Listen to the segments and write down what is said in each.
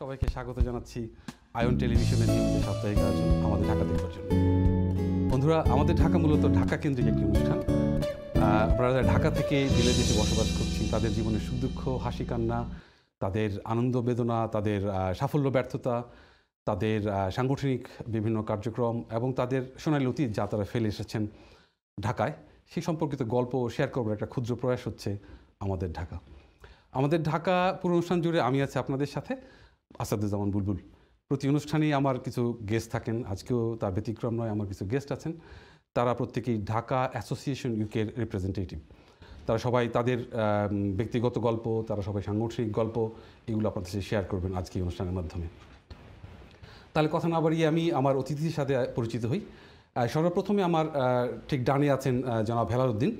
সবাইকে স্বাগত জানাচ্ছি আয়ন টেলিভিশনের নিয়মিত সাপ্তাহিক আয়োজন আমাদের ঢাকা দেখবার জন্য বন্ধুরা আমাদের ঢাকা মূলত ঢাকা কেন্দ্রিক একটি অনুষ্ঠান আপনারা ঢাকা থেকে দিলে দেশে বসবাস করছি তাদের জীবনের সুখ দুঃখ হাসি কান্না তাদের আনন্দ বেদনা তাদের সাফল্য ব্যর্থতা তাদের সাংগঠনিক বিভিন্ন কার্যক্রম এবং তাদের সোনালী অতীত যা তারা ফেলে এসেছেন ঢাকায় সেই সম্পর্কিত গল্প শেয়ার করবার একটা ক্ষুদ্র প্রয়াস হচ্ছে আমাদের ঢাকা আমাদের ঢাকা পুরো অনুষ্ঠান জুড়ে আমি আছি আপনাদের সাথে আসাদুজ্জামান বুলবুল প্রতি অনুষ্ঠানেই আমার কিছু গেস্ট থাকেন আজকেও তার ব্যতিক্রম নয় আমার কিছু গেস্ট আছেন তারা প্রত্যেকেই ঢাকা অ্যাসোসিয়েশন ইউকের রিপ্রেজেন্টেটিভ তারা সবাই তাদের ব্যক্তিগত গল্প তারা সবাই সাংগঠনিক গল্প এগুলো আপনাদের সাথে শেয়ার করবেন আজকে এই অনুষ্ঠানের মাধ্যমে তাহলে কথা না বাড়িয়ে আমি আমার অতিথির সাথে পরিচিত হই সর্বপ্রথমে আমার ঠিক ডানে আছেন জনাব হেলারুদ্দিন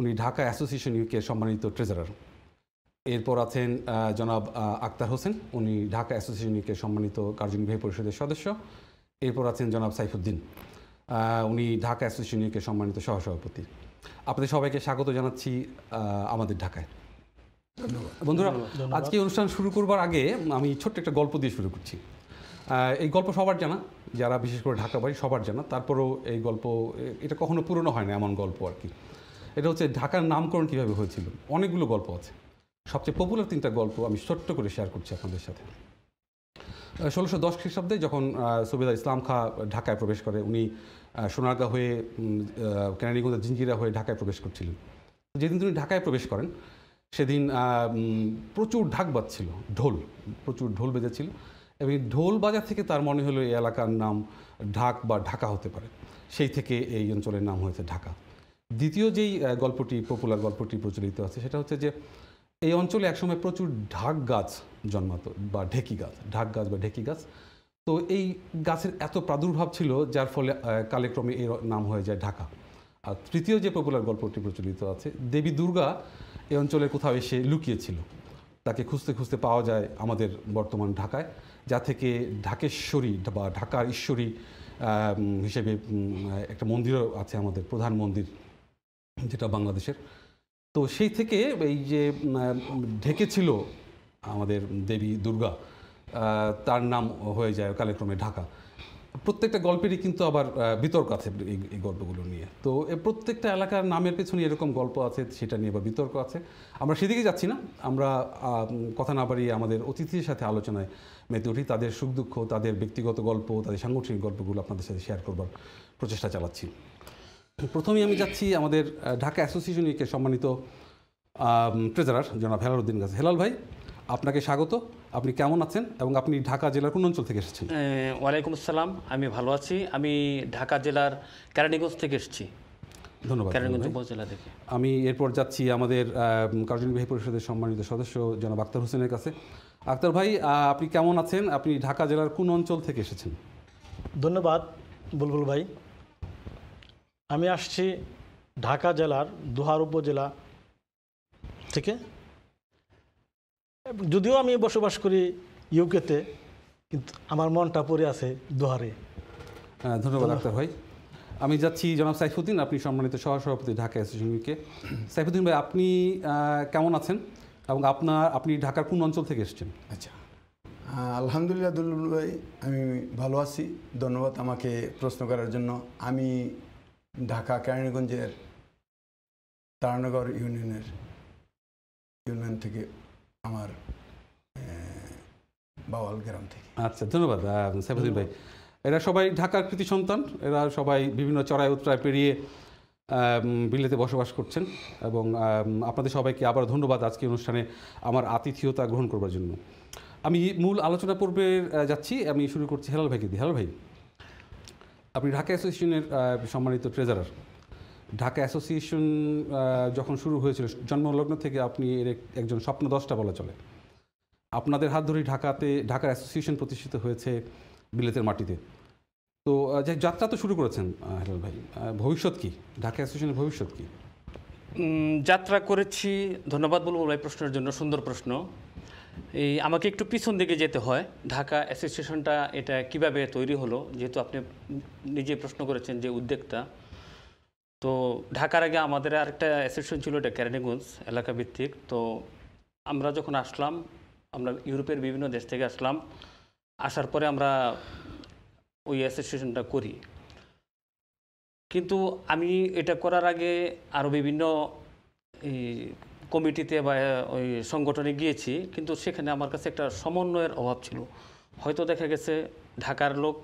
উনি ঢাকা অ্যাসোসিয়েশন ইউকের সম্মানিত ট্রেজারার এরপর আছেন জনাব আক্তার হোসেন উনি ঢাকা অ্যাসোসিয়েশন সম্মানিত কার্যনির্বাহী পরিষদের সদস্য এরপর আছেন জনাব সাইফুদ্দিন উনি ঢাকা অ্যাসোসিয়েশন ইউনিটের সম্মানিত সহসভাপতি আপনাদের সবাইকে স্বাগত জানাচ্ছি আমাদের ঢাকায় বন্ধুরা আজকে অনুষ্ঠান শুরু করবার আগে আমি ছোট্ট একটা গল্প দিয়ে শুরু করছি এই গল্প সবার জানা যারা বিশেষ করে ঢাকা বাড়ি সবার জানা তারপরেও এই গল্প এটা কখনো পুরনো হয় না এমন গল্প আর কি এটা হচ্ছে ঢাকার নামকরণ কিভাবে হয়েছিল অনেকগুলো গল্প আছে সবচেয়ে পপুলার তিনটা গল্প আমি ছোট্ট করে শেয়ার করছি আপনাদের সাথে ষোলোশো দশ খ্রিস্টাব্দে যখন সুবেদা ইসলাম খা ঢাকায় প্রবেশ করে উনি সোনারগা হয়ে কেরানীগঞ্জ জিঞ্জিরা হয়ে ঢাকায় প্রবেশ করছিলেন যেদিন তিনি ঢাকায় প্রবেশ করেন সেদিন প্রচুর ঢাক বাজছিল ঢোল প্রচুর ঢোল বেজেছিল এবং ঢোল বাজার থেকে তার মনে হলো এই এলাকার নাম ঢাক বা ঢাকা হতে পারে সেই থেকে এই অঞ্চলের নাম হয়েছে ঢাকা দ্বিতীয় যেই গল্পটি পপুলার গল্পটি প্রচলিত আছে সেটা হচ্ছে যে এই অঞ্চলে একসময় প্রচুর ঢাক গাছ জন্মাতো বা ঢেকি গাছ ঢাক গাছ বা ঢেকি গাছ তো এই গাছের এত প্রাদুর্ভাব ছিল যার ফলে কালেক্রমে এর নাম হয়ে যায় ঢাকা আর তৃতীয় যে পপুলার গল্পটি প্রচলিত আছে দেবী দুর্গা এই অঞ্চলে কোথাও এসে লুকিয়েছিল তাকে খুঁজতে খুঁজতে পাওয়া যায় আমাদের বর্তমান ঢাকায় যা থেকে ঢাকেশ্বরী বা ঢাকার ঈশ্বরী হিসেবে একটা মন্দিরও আছে আমাদের প্রধান মন্দির যেটা বাংলাদেশের তো সেই থেকে এই যে ঢেকেছিল আমাদের দেবী দুর্গা তার নাম হয়ে যায় কালেক্রমে ঢাকা প্রত্যেকটা গল্পেরই কিন্তু আবার বিতর্ক আছে এই গল্পগুলো নিয়ে তো প্রত্যেকটা এলাকার নামের পেছনে এরকম গল্প আছে সেটা নিয়ে বা বিতর্ক আছে আমরা সেদিকে যাচ্ছি না আমরা কথা না পারি আমাদের অতিথির সাথে আলোচনায় মেতে উঠি তাদের সুখ দুঃখ তাদের ব্যক্তিগত গল্প তাদের সাংগঠনিক গল্পগুলো আপনাদের সাথে শেয়ার করবার প্রচেষ্টা চালাচ্ছি প্রথমেই আমি যাচ্ছি আমাদের ঢাকা অ্যাসোসিয়েশন উইকের সম্মানিত ট্রেজারার জনাব হেলাল উদ্দিন গাছ হেলাল ভাই আপনাকে স্বাগত আপনি কেমন আছেন এবং আপনি ঢাকা জেলার কোন অঞ্চল থেকে এসেছেন ওয়ালাইকুম আসসালাম আমি ভালো আছি আমি ঢাকা জেলার কেরানীগঞ্জ থেকে এসেছি ধন্যবাদ আমি এরপর যাচ্ছি আমাদের কার্যনির্বাহী পরিষদের সম্মানিত সদস্য জনাব আক্তার হোসেনের কাছে আক্তার ভাই আপনি কেমন আছেন আপনি ঢাকা জেলার কোন অঞ্চল থেকে এসেছেন ধন্যবাদ বুলবুল ভাই আমি আসছি ঢাকা জেলার দুহার উপজেলা থেকে যদিও আমি বসবাস করি ইউকেতে কিন্তু আমার মনটা পড়ে আছে দুহারে হ্যাঁ, ধন্যবাদ ডাক্তার ভাই আমি যাচ্ছি জনাব সাইফুদ্দিন আপনি সম্মানিত সহসভাপতি ঢাকা অ্যাসোসিয়েশনকে সাইফুদ্দিন ভাই আপনি কেমন আছেন এবং আপনার আপনি ঢাকার কোন অঞ্চল থেকে এসেছেন আচ্ছা আলহামদুলিল্লাহ দুল্লুল ভাই আমি ভালো আছি ধন্যবাদ আমাকে প্রশ্ন করার জন্য আমি ঢাকা কেরানীগঞ্জের তারানগর ইউনিয়নের ইউনিয়ন থেকে আমার বাওয়াল গ্রাম থেকে আচ্ছা ধন্যবাদ সাইফুদ্দিন ভাই এরা সবাই ঢাকার কৃতি সন্তান এরা সবাই বিভিন্ন চড়াই উত্তরায় পেরিয়ে বিলেতে বসবাস করছেন এবং আপনাদের সবাইকে আবার ধন্যবাদ আজকে অনুষ্ঠানে আমার আতিথিয়তা গ্রহণ করবার জন্য আমি মূল আলোচনা পূর্বে যাচ্ছি আমি শুরু করছি হেলাল ভাইকে দিয়ে হেলাল ভাই আপনি ঢাকা অ্যাসোসিয়েশনের সম্মানিত ট্রেজারার ঢাকা অ্যাসোসিয়েশন যখন শুরু হয়েছিল জন্মলগ্ন থেকে আপনি এর একজন স্বপ্ন দশটা বলা চলে আপনাদের হাত ধরেই ঢাকাতে ঢাকার অ্যাসোসিয়েশন প্রতিষ্ঠিত হয়েছে বিলেতের মাটিতে তো যাত্রা তো শুরু করেছেন হেলাল ভাই ভবিষ্যৎ কি ঢাকা অ্যাসোসিয়েশনের ভবিষ্যৎ কি যাত্রা করেছি ধন্যবাদ বলবো ভাই প্রশ্নের জন্য সুন্দর প্রশ্ন এই আমাকে একটু পিছন দিকে যেতে হয় ঢাকা অ্যাসোসিয়েশনটা এটা কিভাবে তৈরি হলো যেহেতু আপনি নিজে প্রশ্ন করেছেন যে উদ্যোগটা তো ঢাকার আগে আমাদের আরেকটা অ্যাসোসিয়েশন ছিল এটা ক্যারেনিগঞ্জ এলাকাভিত্তিক তো আমরা যখন আসলাম আমরা ইউরোপের বিভিন্ন দেশ থেকে আসলাম আসার পরে আমরা ওই অ্যাসোসিয়েশনটা করি কিন্তু আমি এটা করার আগে আরও বিভিন্ন কমিটিতে বা ওই সংগঠনে গিয়েছি কিন্তু সেখানে আমার কাছে একটা সমন্বয়ের অভাব ছিল হয়তো দেখা গেছে ঢাকার লোক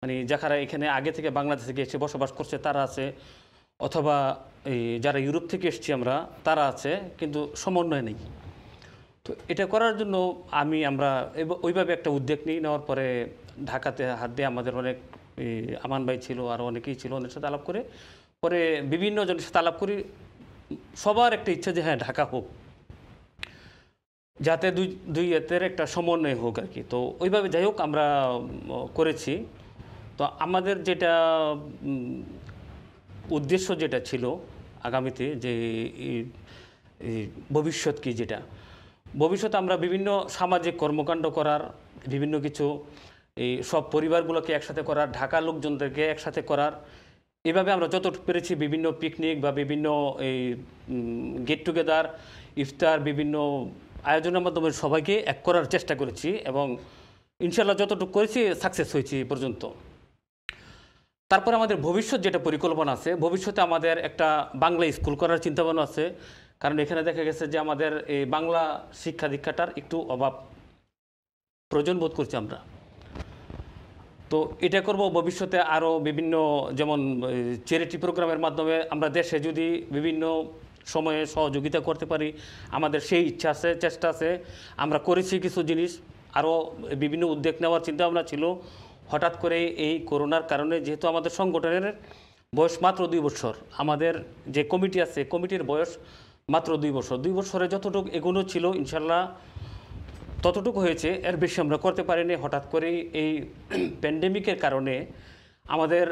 মানে যারা এখানে আগে থেকে বাংলাদেশে গিয়েছে এসে বসবাস করছে তারা আছে অথবা এই যারা ইউরোপ থেকে এসছি আমরা তারা আছে কিন্তু সমন্বয় নেই তো এটা করার জন্য আমি আমরা ওইভাবে একটা উদ্যোগ নিই নেওয়ার পরে ঢাকাতে হাত দিয়ে আমাদের অনেক আমান ভাই ছিল আর অনেকেই ছিল ওদের সাথে আলাপ করে পরে বিভিন্ন জনের সাথে আলাপ করি সবার একটা ইচ্ছা যে হ্যাঁ ঢাকা হোক যাতে দুই দুই এতের একটা সমন্বয় হোক আর কি তো ওইভাবে যাই হোক আমরা করেছি তো আমাদের যেটা উদ্দেশ্য যেটা ছিল আগামীতে যে ভবিষ্যৎ কি যেটা ভবিষ্যতে আমরা বিভিন্ন সামাজিক কর্মকাণ্ড করার বিভিন্ন কিছু এই সব পরিবারগুলোকে একসাথে করার ঢাকা লোকজনদেরকে একসাথে করার এভাবে আমরা যত পেরেছি বিভিন্ন পিকনিক বা বিভিন্ন এই গেট টুগেদার ইফতার বিভিন্ন আয়োজনের মাধ্যমে সবাইকে এক করার চেষ্টা করেছি এবং ইনশাল্লাহ যতটুকু করেছি সাকসেস হয়েছি পর্যন্ত তারপরে আমাদের ভবিষ্যৎ যেটা পরিকল্পনা আছে ভবিষ্যতে আমাদের একটা বাংলা স্কুল করার চিন্তাভাবনা আছে কারণ এখানে দেখা গেছে যে আমাদের এই বাংলা শিক্ষা দীক্ষাটার একটু অভাব প্রয়োজন বোধ করছি আমরা তো এটা করব ভবিষ্যতে আরও বিভিন্ন যেমন চ্যারিটি প্রোগ্রামের মাধ্যমে আমরা দেশে যদি বিভিন্ন সময়ে সহযোগিতা করতে পারি আমাদের সেই ইচ্ছা আছে চেষ্টা আছে আমরা করেছি কিছু জিনিস আরও বিভিন্ন উদ্যোগ নেওয়ার চিন্তাভাবনা ছিল হঠাৎ করে এই করোনার কারণে যেহেতু আমাদের সংগঠনের বয়স মাত্র দুই বছর আমাদের যে কমিটি আছে কমিটির বয়স মাত্র দুই বছর দুই বছরে যতটুকু এগুলো ছিল ইনশাল্লাহ ততটুকু হয়েছে এর বেশি আমরা করতে পারিনি হঠাৎ করে এই প্যান্ডেমিকের কারণে আমাদের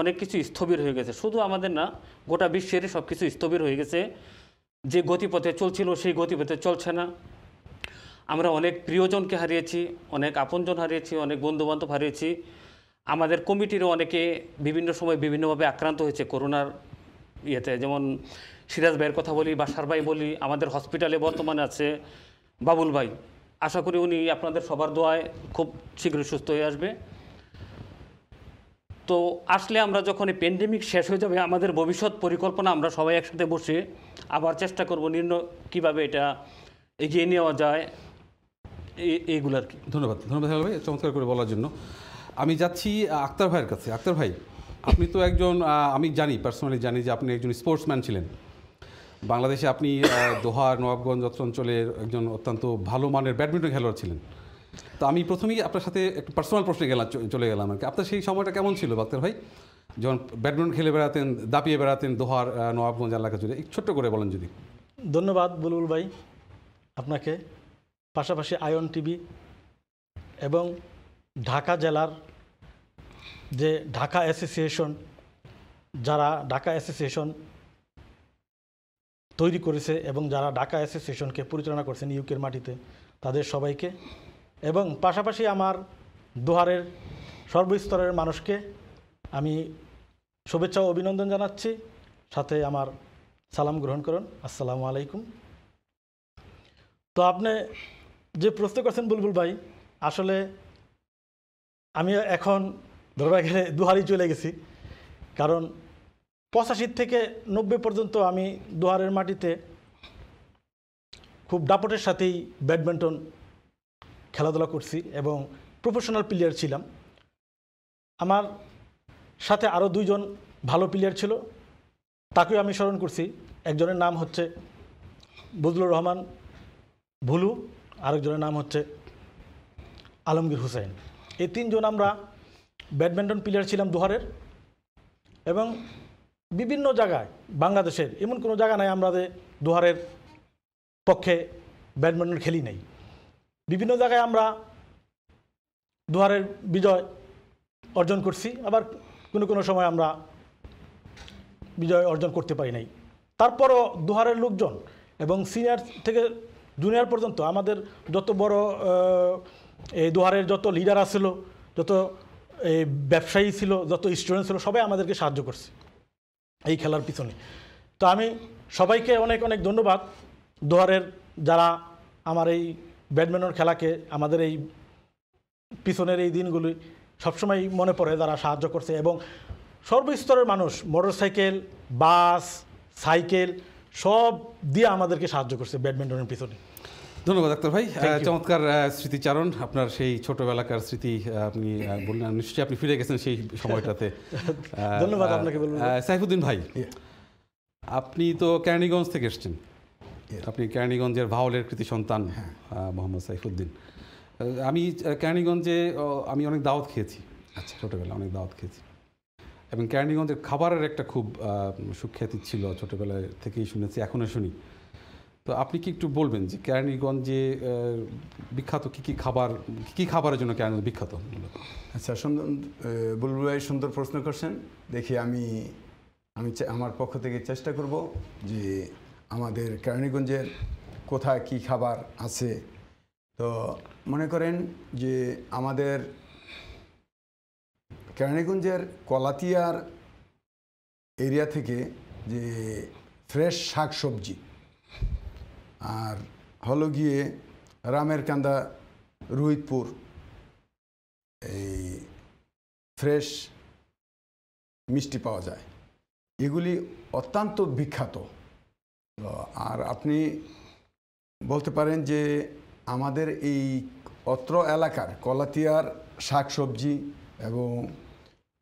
অনেক কিছু স্থবির হয়ে গেছে শুধু আমাদের না গোটা বিশ্বের সব কিছু স্থবির হয়ে গেছে যে গতিপথে চলছিল সেই গতিপথে চলছে না আমরা অনেক প্রিয়জনকে হারিয়েছি অনেক আপনজন হারিয়েছি অনেক বন্ধুবান্ধব হারিয়েছি আমাদের কমিটিরও অনেকে বিভিন্ন সময় বিভিন্নভাবে আক্রান্ত হয়েছে করোনার ইয়েতে যেমন সিরাজ ভাইয়ের কথা বলি বাসার ভাই বলি আমাদের হসপিটালে বর্তমানে আছে বাবুল ভাই আশা করি উনি আপনাদের সবার দোয়ায় খুব শীঘ্রই সুস্থ হয়ে আসবে তো আসলে আমরা যখন এই প্যান্ডেমিক শেষ হয়ে যাবে আমাদের ভবিষ্যৎ পরিকল্পনা আমরা সবাই একসাথে বসে আবার চেষ্টা করব নির্ণয় কীভাবে এটা এগিয়ে নেওয়া যায় এইগুলো আর কি ধন্যবাদ ধন্যবাদ ভাই চমৎকার করে বলার জন্য আমি যাচ্ছি আক্তার ভাইয়ের কাছে আক্তার ভাই আপনি তো একজন আমি জানি পার্সোনালি জানি যে আপনি একজন স্পোর্টসম্যান ছিলেন বাংলাদেশে আপনি দোহা নবাবগঞ্জ অঞ্চলের একজন অত্যন্ত ভালো মানের ব্যাডমিন্টন খেলোয়াড় ছিলেন তো আমি প্রথমেই আপনার সাথে একটু পার্সোনাল প্রশ্নে গেলাম চলে গেলাম আর কি আপনার সেই সময়টা কেমন ছিল বাক্তার ভাই যখন ব্যাডমিন্টন খেলে বেড়াতেন দাপিয়ে বেড়াতেন দোহার নবাবগঞ্জ এলাকা জুড়ে ছোট্ট করে বলেন যদি ধন্যবাদ বুলবুল ভাই আপনাকে পাশাপাশি আয়ন টিভি এবং ঢাকা জেলার যে ঢাকা অ্যাসোসিয়েশন যারা ঢাকা অ্যাসোসিয়েশন তৈরি করেছে এবং যারা ঢাকা অ্যাসোসিয়েশনকে পরিচালনা করছেন ইউকের মাটিতে তাদের সবাইকে এবং পাশাপাশি আমার দোহারের সর্বস্তরের মানুষকে আমি শুভেচ্ছা ও অভিনন্দন জানাচ্ছি সাথে আমার সালাম গ্রহণ করুন আসসালামু আলাইকুম তো আপনি যে প্রশ্ন করছেন বুলবুল ভাই আসলে আমি এখন ধরবা গেলে দুহারি চলে গেছি কারণ পঁচাশি থেকে নব্বই পর্যন্ত আমি দোহারের মাটিতে খুব দাপটের সাথেই ব্যাডমিন্টন খেলাধুলা করছি এবং প্রফেশনাল প্লেয়ার ছিলাম আমার সাথে আরও দুইজন ভালো প্লেয়ার ছিল তাকেও আমি স্মরণ করছি একজনের নাম হচ্ছে বজলুর রহমান ভুলু আরেকজনের নাম হচ্ছে আলমগীর হুসাইন এই তিনজন আমরা ব্যাডমিন্টন প্লেয়ার ছিলাম দুহারের এবং বিভিন্ন জায়গায় বাংলাদেশের এমন কোনো জায়গা নাই আমরা দুহারের পক্ষে ব্যাডমিন্টন খেলি নাই বিভিন্ন জায়গায় আমরা দুহারের বিজয় অর্জন করছি আবার কোনো কোনো সময় আমরা বিজয় অর্জন করতে পারি নাই তারপরও দুহারের লোকজন এবং সিনিয়র থেকে জুনিয়র পর্যন্ত আমাদের যত বড় এই দুহারের যত লিডার আসছিল যত ব্যবসায়ী ছিল যত স্টুডেন্ট ছিল সবাই আমাদেরকে সাহায্য করছে এই খেলার পিছনে তো আমি সবাইকে অনেক অনেক ধন্যবাদ দোয়ারের যারা আমার এই ব্যাডমিন্টন খেলাকে আমাদের এই পিছনের এই দিনগুলি সবসময় মনে পড়ে যারা সাহায্য করছে এবং সর্বস্তরের মানুষ মোটরসাইকেল বাস সাইকেল সব দিয়ে আমাদেরকে সাহায্য করছে ব্যাডমিন্টনের পিছনে ধন্যবাদ ডাক্তার ভাই চমৎকার স্মৃতিচারণ আপনার সেই ছোটবেলাকার স্মৃতি আপনি বললেন নিশ্চয়ই আপনি ফিরে গেছেন সেই সময়টাতে ধন্যবাদ আপনাকে বলুন সাইফুদ্দিন ভাই আপনি তো ক্যানিগঞ্জ থেকে এসছেন আপনি ক্যানিগঞ্জের ভাওলের কৃতি সন্তান হ্যাঁ। মোহাম্মদ সাইফুদ্দিন আমি ক্যানিগঞ্জে আমি অনেক দাওয়াত খেয়েছি আচ্ছা ছোটোবেলায় অনেক দাওয়াত খেয়েছি এবং ক্যানিগঞ্জের খাবারের একটা খুব সুখ্যাতি ছিল ছোটোবেলায় থেকেই শুনেছি এখনও শুনি তো আপনি কি একটু বলবেন যে কেরানীগঞ্জে বিখ্যাত কি কি খাবার কি খাবারের জন্য কেরানীগঞ্জ বিখ্যাত আচ্ছা সুন্দর বুলবুল ভাই সুন্দর প্রশ্ন করছেন দেখি আমি আমি আমার পক্ষ থেকে চেষ্টা করব যে আমাদের কেরানীগঞ্জের কোথায় কি খাবার আছে তো মনে করেন যে আমাদের কেরানীগঞ্জের কলাতিয়ার এরিয়া থেকে যে ফ্রেশ শাক সবজি আর হলো গিয়ে রামের কান্দা রোহিতপুর এই ফ্রেশ মিষ্টি পাওয়া যায় এগুলি অত্যন্ত বিখ্যাত আর আপনি বলতে পারেন যে আমাদের এই অত্র এলাকার কলাতিয়ার শাক সবজি এবং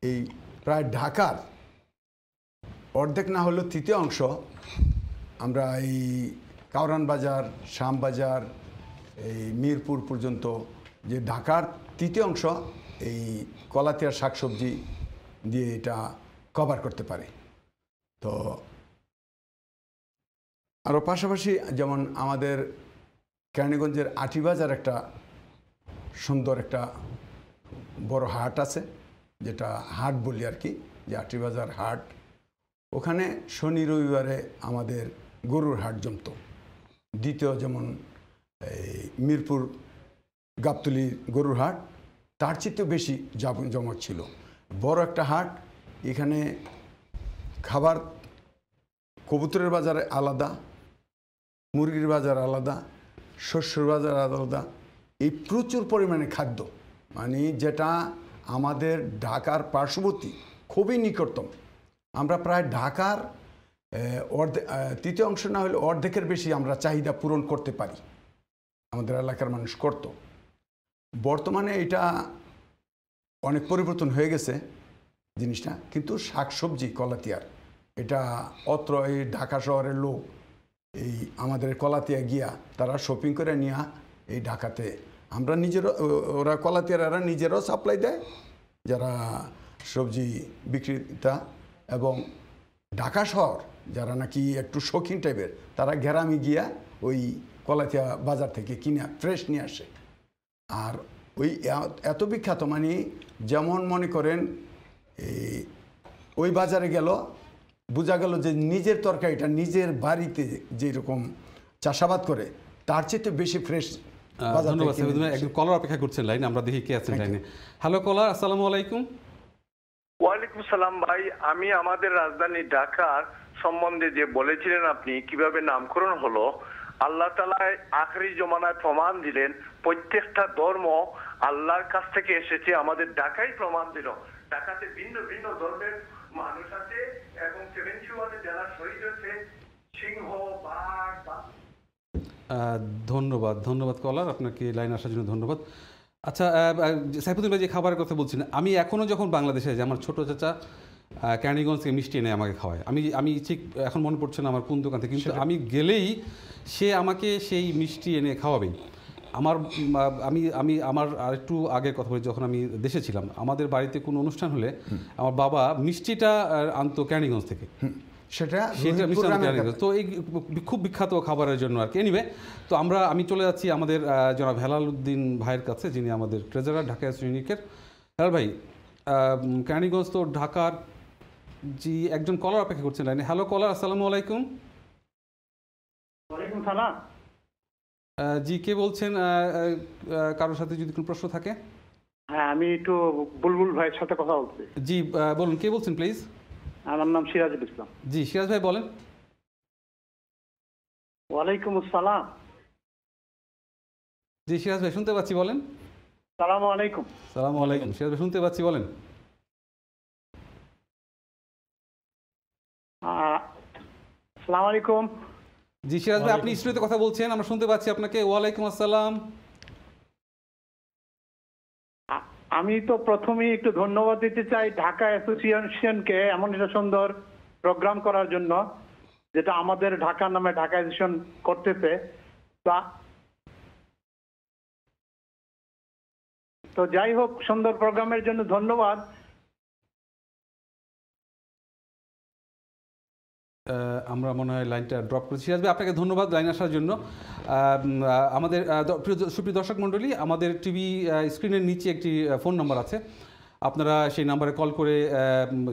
এই প্রায় ঢাকার অর্ধেক না হলেও তৃতীয় অংশ আমরা এই কাউরান বাজার শ্যামবাজার এই মিরপুর পর্যন্ত যে ঢাকার তৃতীয় অংশ এই কলাতিয়ার শাকসবজি দিয়ে এটা কভার করতে পারে তো আরও পাশাপাশি যেমন আমাদের কেরানীগঞ্জের আটিবাজার একটা সুন্দর একটা বড় হাট আছে যেটা হাট বলি আর কি যে আটিবাজার হাট ওখানে শনি রবিবারে আমাদের গরুর হাট জমতো দ্বিতীয় যেমন এই মিরপুর গাবতলি গরুর হাট তার চেয়েও বেশি জমক ছিল বড় একটা হাট এখানে খাবার কবুতরের বাজারে আলাদা মুরগির বাজার আলাদা শস্যের বাজার আলাদা এই প্রচুর পরিমাণে খাদ্য মানে যেটা আমাদের ঢাকার পার্শ্ববর্তী খুবই নিকটতম আমরা প্রায় ঢাকার অর্ধে তৃতীয় অংশ না হলে অর্ধেকের বেশি আমরা চাহিদা পূরণ করতে পারি আমাদের এলাকার মানুষ করত বর্তমানে এটা অনেক পরিবর্তন হয়ে গেছে জিনিসটা কিন্তু শাকসবজি কলাতিয়ার এটা অত্র এই ঢাকা শহরের লোক এই আমাদের কলাতিয়া গিয়া তারা শপিং করে নিয়ে এই ঢাকাতে আমরা নিজেরও ওরা কলাতিয়ারা নিজেরাও সাপ্লাই দেয় যারা সবজি বিক্রেতা এবং ঢাকা শহর যারা নাকি একটু শৌখিন টাইপের তারা গ্রামে গিয়া ওই কলাথিয়া বাজার থেকে কিনে ফ্রেশ নিয়ে আসে আর ওই এত বিখ্যাত মানে যেমন মনে করেন ওই বাজারে গেল বোঝা গেল যে নিজের তরকারিটা নিজের বাড়িতে যেরকম চাষাবাদ করে তার চেয়ে তো বেশি ফ্রেশ ধন্যবাদ কলার অপেক্ষা করছেন লাইনে আমরা দেখি কে আছেন লাইনে হ্যালো কলার আসসালামু আলাইকুম ওয়ালাইকুম সালাম ভাই আমি আমাদের রাজধানী ঢাকার সম্বন্ধে যে বলেছিলেন আপনি কিভাবে নামকরণ হলো আল্লাহ তালায় আখরি জমানায় প্রমাণ দিলেন প্রত্যেকটা ধর্ম আল্লাহর কাছ থেকে এসেছে আমাদের ঢাকাই প্রমাণ দিল ঢাকাতে ভিন্ন ভিন্ন ধর্মের মানুষ আছে এবং সেভেন্টি যারা শহীদ হয়েছে সিংহ বাঘ ধন্যবাদ ধন্যবাদ কলার আপনাকে লাইন আসার জন্য ধন্যবাদ আচ্ছা সাইফুদ্দিন ভাই যে খাবারের কথা বলছিলেন আমি এখনও যখন বাংলাদেশে যাই আমার ছোটো চাচা ক্যান্ডিগঞ্জ থেকে মিষ্টি এনে আমাকে খাওয়ায় আমি আমি ঠিক এখন মনে পড়ছে না আমার কোন দোকান থেকে কিন্তু আমি গেলেই সে আমাকে সেই মিষ্টি এনে খাওয়াবেই আমার আমি আমি আমার আরেকটু আগের কথা বলি যখন আমি দেশে ছিলাম আমাদের বাড়িতে কোনো অনুষ্ঠান হলে আমার বাবা মিষ্টিটা আনতো ক্যানিগঞ্জ থেকে সেটা তো এই খুব বিখ্যাত খাবারের জন্য আর কি এনিবে তো আমরা আমি চলে যাচ্ছি আমাদের জনাব হেলাল উদ্দিন ভাইয়ের কাছে যিনি আমাদের ট্রেজারার ঢাকা ইউনিকের হেলাল ভাই ক্যানিগঞ্জ তো ঢাকার জি একজন কলার অপেক্ষা করছেন লাইনে হ্যালো কলার আসসালামু আলাইকুম ওয়ালাইকুম সালাম জি কে বলছেন কারোর সাথে যদি কোনো প্রশ্ন থাকে হ্যাঁ আমি একটু বুলবুল ভাইয়ের সাথে কথা বলছি জি বলুন কে বলছেন প্লিজ আমার নাম সিরাজুল ইসলাম জি সিরাজ ভাই বলেন ওয়ালাইকুম আসসালাম জি সিরাজ ভাই শুনতে পাচ্ছি বলেন সালাম আলাইকুম সালাম আলাইকুম সিরাজ ভাই শুনতে পাচ্ছি বলেন আসসালামু আলাইকুম জি সিরাজ ভাই আপনি স্টুডিওতে কথা বলছেন আমরা শুনতে পাচ্ছি আপনাকে ওয়ালাইকুম আসসালাম আমি তো প্রথমেই একটু ধন্যবাদ দিতে চাই ঢাকা অ্যাসোসিয়েশনকে এমন একটা সুন্দর প্রোগ্রাম করার জন্য যেটা আমাদের ঢাকা নামে ঢাকা অ্যাসোসিয়েশন করতেছে তো যাই হোক সুন্দর প্রোগ্রামের জন্য ধন্যবাদ আমরা মনে হয় লাইনটা ড্রপ করেছি আসবে আপনাকে ধন্যবাদ লাইন আসার জন্য আমাদের সুপ্রিয় দর্শক মণ্ডলী আমাদের টিভি স্ক্রিনের নিচে একটি ফোন নাম্বার আছে আপনারা সেই নাম্বারে কল করে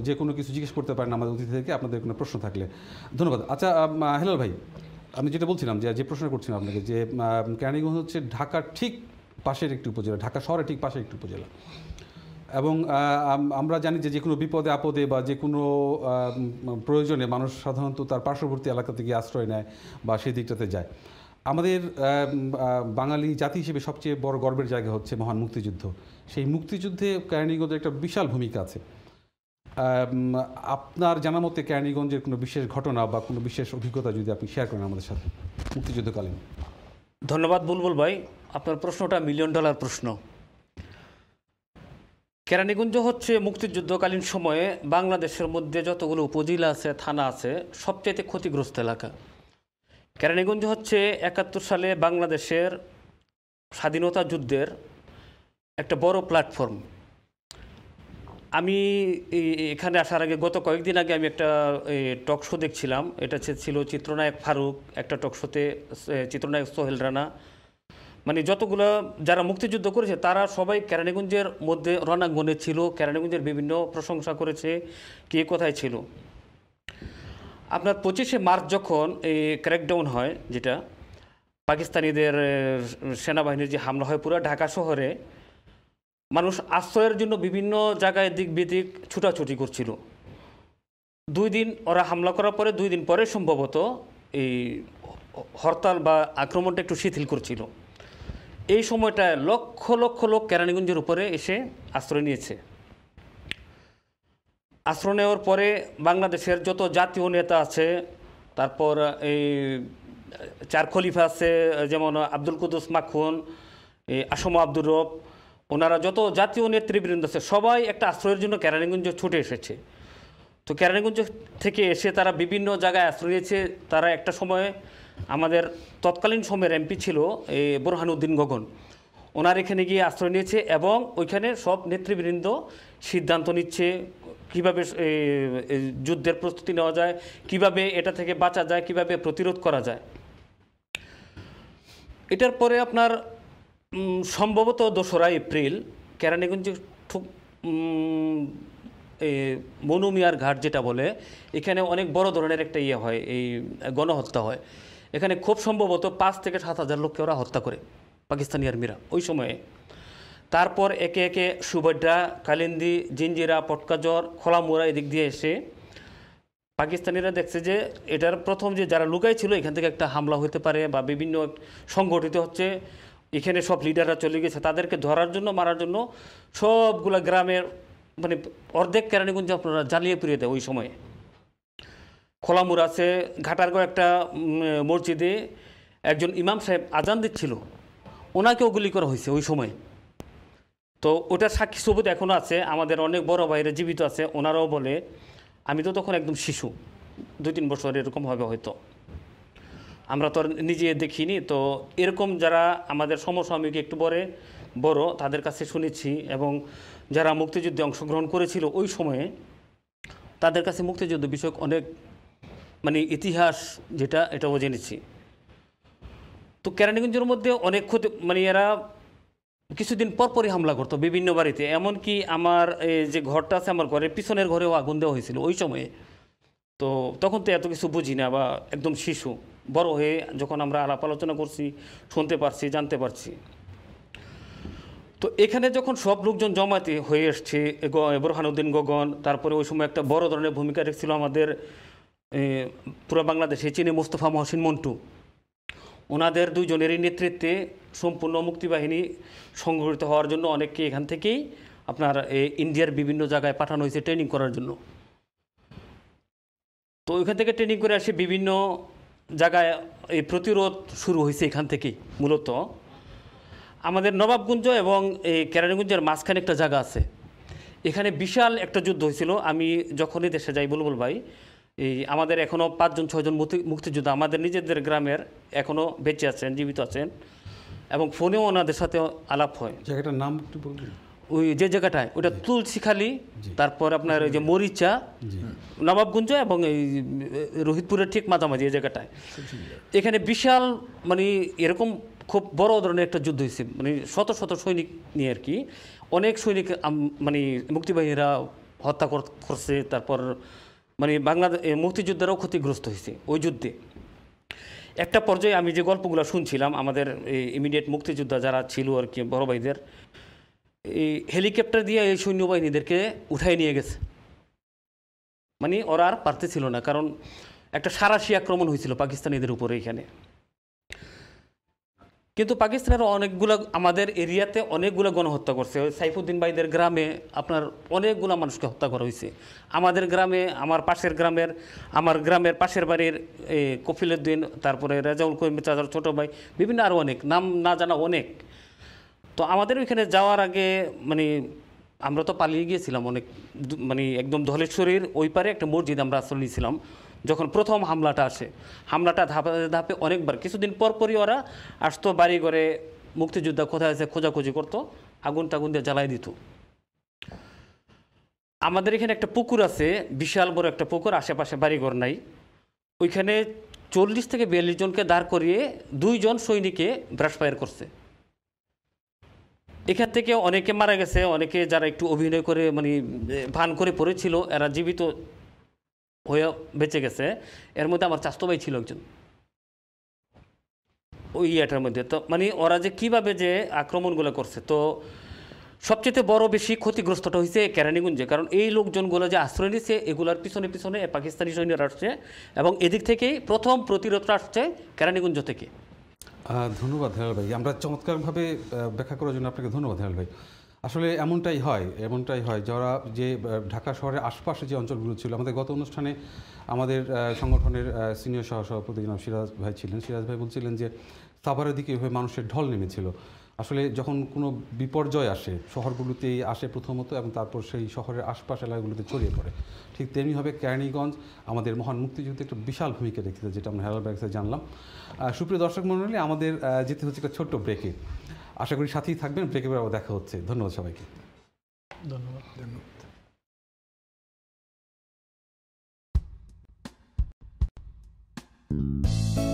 যে কোনো কিছু জিজ্ঞেস করতে পারেন আমাদের অতিথি থেকে আপনাদের কোনো প্রশ্ন থাকলে ধন্যবাদ আচ্ছা হেলাল ভাই আমি যেটা বলছিলাম যে যে প্রশ্ন করছিলাম আপনাকে যে ক্যানিগঞ্জ হচ্ছে ঢাকার ঠিক পাশের একটি উপজেলা ঢাকা শহরের ঠিক পাশের একটি উপজেলা এবং আমরা জানি যে যে কোনো বিপদে আপদে বা যে কোনো প্রয়োজনে মানুষ সাধারণত তার পার্শ্ববর্তী এলাকা থেকে আশ্রয় নেয় বা সেই দিকটাতে যায় আমাদের বাঙালি জাতি হিসেবে সবচেয়ে বড় গর্বের জায়গা হচ্ছে মহান মুক্তিযুদ্ধ সেই মুক্তিযুদ্ধে কেরানীগঞ্জের একটা বিশাল ভূমিকা আছে আপনার জানা মতে কেরানীগঞ্জের কোনো বিশেষ ঘটনা বা কোনো বিশেষ অভিজ্ঞতা যদি আপনি শেয়ার করেন আমাদের সাথে মুক্তিযুদ্ধকালীন ধন্যবাদ বুলবুল ভাই আপনার প্রশ্নটা মিলিয়ন ডলার প্রশ্ন কেরানীগঞ্জ হচ্ছে মুক্তিযুদ্ধকালীন সময়ে বাংলাদেশের মধ্যে যতগুলো উপজেলা আছে থানা আছে সবচেয়ে ক্ষতিগ্রস্ত এলাকা কেরানীগঞ্জ হচ্ছে একাত্তর সালে বাংলাদেশের স্বাধীনতা যুদ্ধের একটা বড় প্ল্যাটফর্ম আমি এখানে আসার আগে গত কয়েকদিন আগে আমি একটা টক শো দেখছিলাম এটা ছিল চিত্রনায়ক ফারুক একটা টক শোতে চিত্রনায়ক সোহেল রানা মানে যতগুলো যারা মুক্তিযুদ্ধ করেছে তারা সবাই কেরানীগঞ্জের মধ্যে রণাঙ্গনে ছিল কেরানীগঞ্জের বিভিন্ন প্রশংসা করেছে কে কোথায় ছিল আপনার পঁচিশে মার্চ যখন এই ক্র্যাকডাউন হয় যেটা পাকিস্তানিদের সেনাবাহিনীর যে হামলা হয় পুরো ঢাকা শহরে মানুষ আশ্রয়ের জন্য বিভিন্ন জায়গায় দিক বিদিক ছুটাছুটি করছিল দুই দিন ওরা হামলা করার পরে দুই দিন পরে সম্ভবত এই হরতাল বা আক্রমণটা একটু শিথিল করছিল এই সময়টায় লক্ষ লক্ষ লোক কেরানীগঞ্জের উপরে এসে আশ্রয় নিয়েছে আশ্রয় নেওয়ার পরে বাংলাদেশের যত জাতীয় নেতা আছে তারপর এই চার খলিফা আছে যেমন আব্দুল কুদুস মাখুন এই আসম আব্দুর রব ওনারা যত জাতীয় নেতৃবৃন্দ আছে সবাই একটা আশ্রয়ের জন্য কেরানীগঞ্জ ছুটে এসেছে তো কেরানীগঞ্জ থেকে এসে তারা বিভিন্ন জায়গায় আশ্রয় নিয়েছে তারা একটা সময়ে আমাদের তৎকালীন সময়ের এমপি ছিল এই বোরহানুদ্দিন গগন ওনার এখানে গিয়ে আশ্রয় নিয়েছে এবং ওইখানে সব নেতৃবৃন্দ সিদ্ধান্ত নিচ্ছে কিভাবে যুদ্ধের প্রস্তুতি নেওয়া যায় কিভাবে এটা থেকে বাঁচা যায় কিভাবে প্রতিরোধ করা যায় এটার পরে আপনার সম্ভবত দোসরা এপ্রিল কেরানীগঞ্জ খুব মনুমিয়ার ঘাট যেটা বলে এখানে অনেক বড় ধরনের একটা ইয়ে হয় এই গণহত্যা হয় এখানে খুব সম্ভবত পাঁচ থেকে সাত হাজার লোককে ওরা হত্যা করে পাকিস্তানি আর্মিরা ওই সময়ে তারপর একে একে সুভদ্রা কালিন্দি জিঞ্জিরা পটকাজর খোলামুরা এদিক দিয়ে এসে পাকিস্তানিরা দেখছে যে এটার প্রথম যে যারা লুকাই ছিল এখান থেকে একটা হামলা হতে পারে বা বিভিন্ন সংগঠিত হচ্ছে এখানে সব লিডাররা চলে গেছে তাদেরকে ধরার জন্য মারার জন্য সবগুলা গ্রামের মানে অর্ধেক কেরানিগুঞ্জ আপনারা জ্বালিয়ে পুড়িয়ে দেয় ওই সময়ে খোলামুর আছে ঘাটারগড় একটা মসজিদে একজন ইমাম সাহেব আজান দিচ্ছিল ওনাকেও গুলি করা হয়েছে ওই সময় তো ওটার সাক্ষী সবুত এখনও আছে আমাদের অনেক বড় ভাইরা জীবিত আছে ওনারাও বলে আমি তো তখন একদম শিশু দুই তিন বছর এরকম হবে হয়তো আমরা তো নিজে দেখিনি তো এরকম যারা আমাদের সমসাময়িক একটু পরে বড় তাদের কাছে শুনেছি এবং যারা মুক্তিযুদ্ধে অংশগ্রহণ করেছিল ওই সময়ে তাদের কাছে মুক্তিযুদ্ধ বিষয়ক অনেক মানে ইতিহাস যেটা এটাও জেনেছি তো কেরানীগঞ্জের মধ্যে অনেক ক্ষতি মানে এরা কিছুদিন পরপরই হামলা করতো বিভিন্ন বাড়িতে এমনকি আমার যে ঘরটা আছে আমার ঘরের পিছনের ঘরেও আগুন দেওয়া হয়েছিল ওই সময়ে তো তখন তো এত কিছু বুঝি না বা একদম শিশু বড় হয়ে যখন আমরা আলাপ আলোচনা করছি শুনতে পারছি জানতে পারছি তো এখানে যখন সব লোকজন জমাতে হয়ে এসছে বোরহানুদ্দিন গগন তারপরে ওই সময় একটা বড় ধরনের ভূমিকা রেখেছিল আমাদের পুরো বাংলাদেশে চীনে মোস্তফা মহসিন মন্টু ওনাদের দুইজনেরই নেতৃত্বে সম্পূর্ণ মুক্তিবাহিনী সংগঠিত হওয়ার জন্য অনেককে এখান থেকেই আপনার ইন্ডিয়ার বিভিন্ন জায়গায় পাঠানো হয়েছে ট্রেনিং করার জন্য তো ওইখান থেকে ট্রেনিং করে আসে বিভিন্ন জায়গায় এই প্রতিরোধ শুরু হয়েছে এখান থেকেই মূলত আমাদের নবাবগঞ্জ এবং এই কেরানীগঞ্জের মাঝখানে একটা জায়গা আছে এখানে বিশাল একটা যুদ্ধ হয়েছিল আমি যখনই দেশে যাই বলবুল ভাই এই আমাদের এখনও পাঁচজন ছয়জন মুক্তিযোদ্ধা আমাদের নিজেদের গ্রামের এখনও বেঁচে আছেন জীবিত আছেন এবং ফোনেও ওনাদের সাথে আলাপ হয় জায়গাটার নাম একটু বলবেন ওই যে জায়গাটায় ওটা তুলসিখালি তারপর আপনার ওই যে মরিচা নবাবগঞ্জ এবং এই রোহিতপুরের ঠিক মাঝামাঝি এই জায়গাটায় এখানে বিশাল মানে এরকম খুব বড় ধরনের একটা যুদ্ধ হয়েছে মানে শত শত সৈনিক নিয়ে আর কি অনেক সৈনিক মানে মুক্তিবাহিনীরা হত্যা করছে তারপর মানে বাংলাদেশ মুক্তিযোদ্ধারাও ক্ষতিগ্রস্ত হয়েছে ওই যুদ্ধে একটা পর্যায়ে আমি যে গল্পগুলো শুনছিলাম আমাদের ইমিডিয়েট মুক্তিযোদ্ধা যারা ছিল আর কি বড় ভাইদের এই হেলিকপ্টার দিয়ে এই সৈন্যবাহিনীদেরকে উঠাই নিয়ে গেছে মানে ওরা আর পারতেছিল না কারণ একটা সারাশি আক্রমণ হয়েছিল পাকিস্তানিদের উপরে এখানে কিন্তু পাকিস্তানের অনেকগুলো আমাদের এরিয়াতে অনেকগুলো গণহত্যা করছে সাইফুদ্দিন ভাইদের গ্রামে আপনার অনেকগুলো মানুষকে হত্যা করা হয়েছে আমাদের গ্রামে আমার পাশের গ্রামের আমার গ্রামের পাশের বাড়ির কফিলউদ্দিন তারপরে রেজাউল কহিম চাচার ছোট ভাই বিভিন্ন আরও অনেক নাম না জানা অনেক তো আমাদের ওইখানে যাওয়ার আগে মানে আমরা তো পালিয়ে গিয়েছিলাম অনেক মানে একদম ধলেশ্বরীর ওই পারে একটা মসজিদ আমরা আশ্রয় নিয়েছিলাম যখন প্রথম হামলাটা আসে হামলাটা ধাপে ধাপে অনেকবার কিছুদিন পরপরই ওরা আসতো বাড়ি ঘরে মুক্তিযোদ্ধা কোথায় আছে খোঁজাখুঁজি করতো আগুন টাগুন দিয়ে জ্বালাই দিত আমাদের এখানে একটা পুকুর আছে বিশাল বড় একটা পুকুর আশেপাশে বাড়িঘর নাই ওইখানে চল্লিশ থেকে বিয়াল্লিশ জনকে দাঁড় করিয়ে দুইজন সৈনিকে ব্রাশ ফায়ার করছে এখান থেকে অনেকে মারা গেছে অনেকে যারা একটু অভিনয় করে মানে ভান করে পড়েছিল এরা জীবিত হয়ে বেঁচে গেছে এর মধ্যে আমার চাস্তো ভাই ছিল একজন ওই ইয়েটার মধ্যে তো মানে ওরা যে কীভাবে যে আক্রমণগুলো করছে তো সবচেয়ে বড় বেশি ক্ষতিগ্রস্তটা হয়েছে ক্যারানিগুঞ্জে কারণ এই লোকজনগুলো যে আশ্রয় নিচ্ছে এগুলোর পিছনে পিছনে পাকিস্তানি সৈন্যরা আসছে এবং এদিক থেকেই প্রথম প্রতিরোধটা আসছে ক্যারানিগুঞ্জ থেকে ধন্যবাদ হেলাল ভাই আমরা চমৎকারভাবে ব্যাখ্যা করার জন্য আপনাকে ধন্যবাদ হেলাল ভাই আসলে এমনটাই হয় এমনটাই হয় যারা যে ঢাকা শহরের আশপাশে যে অঞ্চলগুলো ছিল আমাদের গত অনুষ্ঠানে আমাদের সংগঠনের সিনিয়র সহ সভাপতি জনাব সিরাজ ভাই ছিলেন সিরাজ ভাই বলছিলেন যে সাভারের দিকে এভাবে মানুষের ঢল নেমেছিল আসলে যখন কোনো বিপর্যয় আসে শহরগুলোতেই আসে প্রথমত এবং তারপর সেই শহরের আশপাশ এলাকাগুলোতে ছড়িয়ে পড়ে ঠিক তেমনিভাবে কেরানীগঞ্জ আমাদের মহান মুক্তিযুদ্ধে একটা বিশাল ভূমিকা রেখেছে যেটা আমরা হেলাল ব্যাগসে জানলাম সুপ্রিয় দর্শক মন্ডলী আমাদের যেতে হচ্ছে একটা ছোট্ট ব্রেকে আশা করি সাথেই থাকবেন ব্রেকে আবার দেখা হচ্ছে ধন্যবাদ সবাইকে ধন্যবাদ ধন্যবাদ Thank you.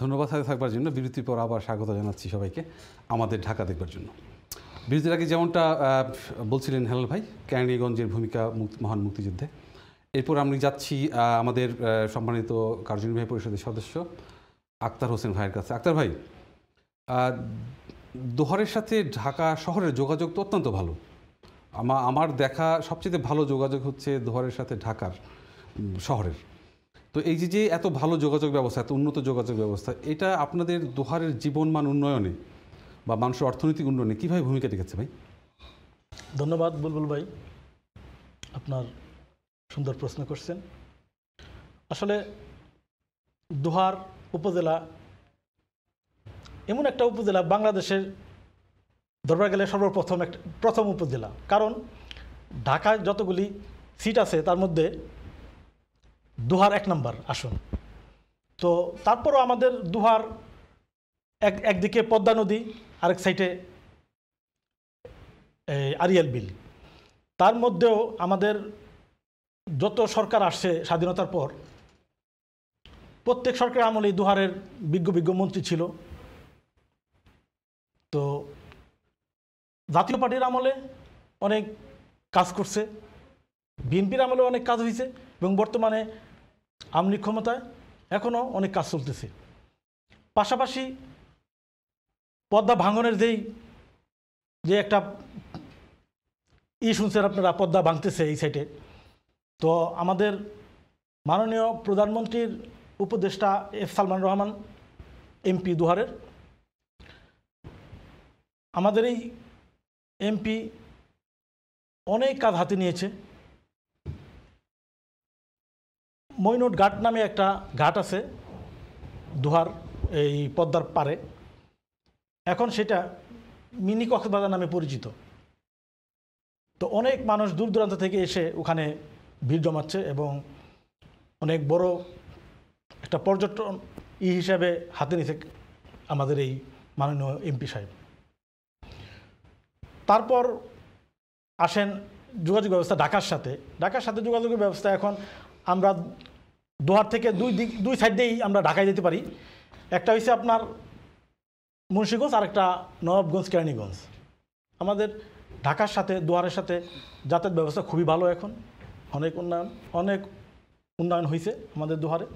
ধন্যবাদ সাথে থাকবার জন্য বিরতির পর আবার স্বাগত জানাচ্ছি সবাইকে আমাদের ঢাকা দেখবার জন্য বিরতির আগে যেমনটা বলছিলেন হেলাল ভাই ক্যানিগঞ্জের ভূমিকা মহান মুক্তিযুদ্ধে এরপর আমি যাচ্ছি আমাদের সম্মানিত কার্যনির্বাহী পরিষদের সদস্য আক্তার হোসেন ভাইয়ের কাছে আক্তার ভাই দোহরের সাথে ঢাকা শহরের যোগাযোগ তো অত্যন্ত ভালো আমার আমার দেখা সবচেয়ে ভালো যোগাযোগ হচ্ছে দোহরের সাথে ঢাকার শহরের তো এই যে এত ভালো যোগাযোগ ব্যবস্থা এত উন্নত যোগাযোগ ব্যবস্থা এটা আপনাদের দোহারের জীবনমান উন্নয়নে বা মানুষের অর্থনৈতিক উন্নয়নে কীভাবে ভূমিকা রেখেছে ভাই ধন্যবাদ বুলবুল ভাই আপনার সুন্দর প্রশ্ন করছেন আসলে দোহার উপজেলা এমন একটা উপজেলা বাংলাদেশের দরবার গেলে সর্বপ্রথম একটা প্রথম উপজেলা কারণ ঢাকায় যতগুলি সিট আছে তার মধ্যে দুহার এক নম্বর আসুন তো তারপরও আমাদের দুহার এক একদিকে পদ্মা নদী আরেক সাইডে আরিয়াল বিল তার মধ্যেও আমাদের যত সরকার আসছে স্বাধীনতার পর প্রত্যেক সরকার আমলেই দুহারের বিজ্ঞ বিজ্ঞ মন্ত্রী ছিল তো জাতীয় পার্টির আমলে অনেক কাজ করছে বিএনপির আমলে অনেক কাজ হয়েছে এবং বর্তমানে আমনি ক্ষমতায় এখনও অনেক কাজ চলতেছে পাশাপাশি পদ্মা ভাঙনের যেই যে একটা ই শুনছেন আপনারা পদ্মা ভাঙতেছে এই সাইডে তো আমাদের মাননীয় প্রধানমন্ত্রীর উপদেষ্টা এফ সালমান রহমান এমপি দুহারের আমাদের এই এমপি অনেক কাজ হাতে নিয়েছে মৈনট ঘাট নামে একটা ঘাট আছে দুহার এই পদ্মার পারে এখন সেটা মিনি কক্সবাজার নামে পরিচিত তো অনেক মানুষ দূর দূরান্ত থেকে এসে ওখানে ভিড় জমাচ্ছে এবং অনেক বড় একটা পর্যটন ই হিসাবে হাতে নিছে আমাদের এই মাননীয় এমপি সাহেব তারপর আসেন যোগাযোগ ব্যবস্থা ঢাকার সাথে ঢাকার সাথে যোগাযোগের ব্যবস্থা এখন আমরা দোহার থেকে দুই দিক দুই সাইড দিয়েই আমরা ঢাকায় যেতে পারি একটা হয়েছে আপনার মুন্সীগঞ্জ আর একটা নবাবগঞ্জ কেরানীগঞ্জ আমাদের ঢাকার সাথে দুয়ারের সাথে যাতায়াত ব্যবস্থা খুবই ভালো এখন অনেক উন্নয়ন অনেক উন্নয়ন হয়েছে আমাদের দোহারে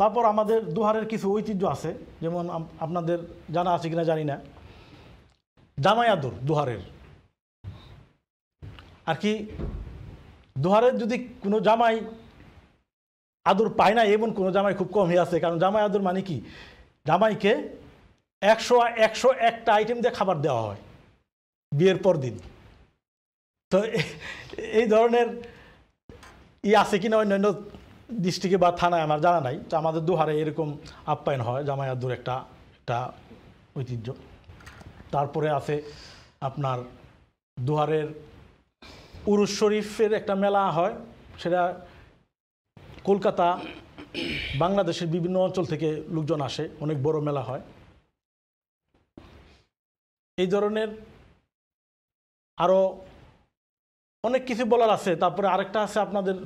তারপর আমাদের দুহারের কিছু ঐতিহ্য আছে যেমন আপনাদের জানা আছে কিনা জানি না জামাই আদর দুহারের আর কি দোহারে যদি কোনো জামাই আদর পায় না এমন কোনো জামাই খুব কমই আছে কারণ জামাই আদর মানে কি জামাইকে একশো একশো একটা আইটেম দিয়ে খাবার দেওয়া হয় বিয়ের পর দিন তো এই ধরনের ই আছে কি না অন্যান্য ডিস্ট্রিক্টে বা থানায় আমার জানা নাই তো আমাদের দুহারে এরকম আপ্যায়ন হয় জামাই আদর একটা একটা ঐতিহ্য তারপরে আছে আপনার দুহারের উরুজ শরীফের একটা মেলা হয় সেটা কলকাতা বাংলাদেশের বিভিন্ন অঞ্চল থেকে লোকজন আসে অনেক বড় মেলা হয় এই ধরনের আরও অনেক কিছু বলার আছে তারপরে আরেকটা আছে আপনাদের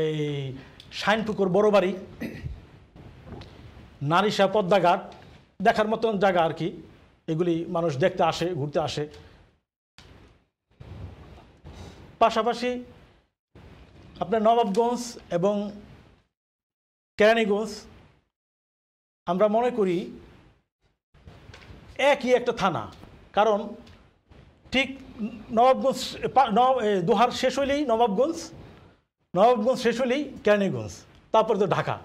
এই শাইনপুকুর বড় বাড়ি নারিশা পদ্মাঘাট দেখার মতন জায়গা আর কি এগুলি মানুষ দেখতে আসে ঘুরতে আসে পাশাপাশি আপনার নবাবগঞ্জ এবং কেরানীগঞ্জ আমরা মনে করি একই একটা থানা কারণ ঠিক নবাবগঞ্জ দোহার শেষ হইলেই নবাবগঞ্জ নবাবগঞ্জ শেষ হইলেই কেরানীগঞ্জ তারপরে তো ঢাকা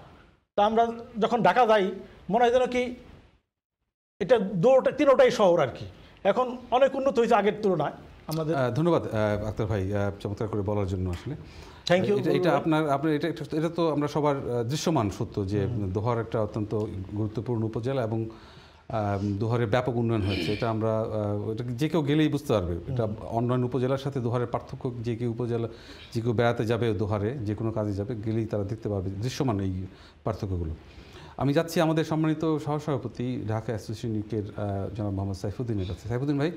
তা আমরা যখন ঢাকা যাই মনে হয় যেন কি এটা দুটা তিনোটাই শহর আর কি এখন অনেক উন্নত হয়েছে আগের তুলনায় আমাদের ধন্যবাদ আক্তার ভাই চমৎকার করে বলার জন্য আসলে থ্যাংক ইউ এটা আপনার আপনার এটা এটা তো আমরা সবার দৃশ্যমান সত্য যে দোহার একটা অত্যন্ত গুরুত্বপূর্ণ উপজেলা এবং দোহারের ব্যাপক উন্নয়ন হয়েছে এটা আমরা এটা যে কেউ গেলেই বুঝতে পারবে এটা অন্যান্য উপজেলার সাথে দোহারের পার্থক্য যে কেউ উপজেলা যে কেউ বেড়াতে যাবে দোহারে যে কোনো কাজে যাবে গেলেই তারা দেখতে পাবে দৃশ্যমান এই পার্থক্যগুলো আমি যাচ্ছি আমাদের সম্মানিত সহসভাপতি ঢাকা অ্যাসোসিয়েশন ইউকের জনাব মোহাম্মদ সাইফুদ্দিনের কাছে সাইফুদ্দিন ভাই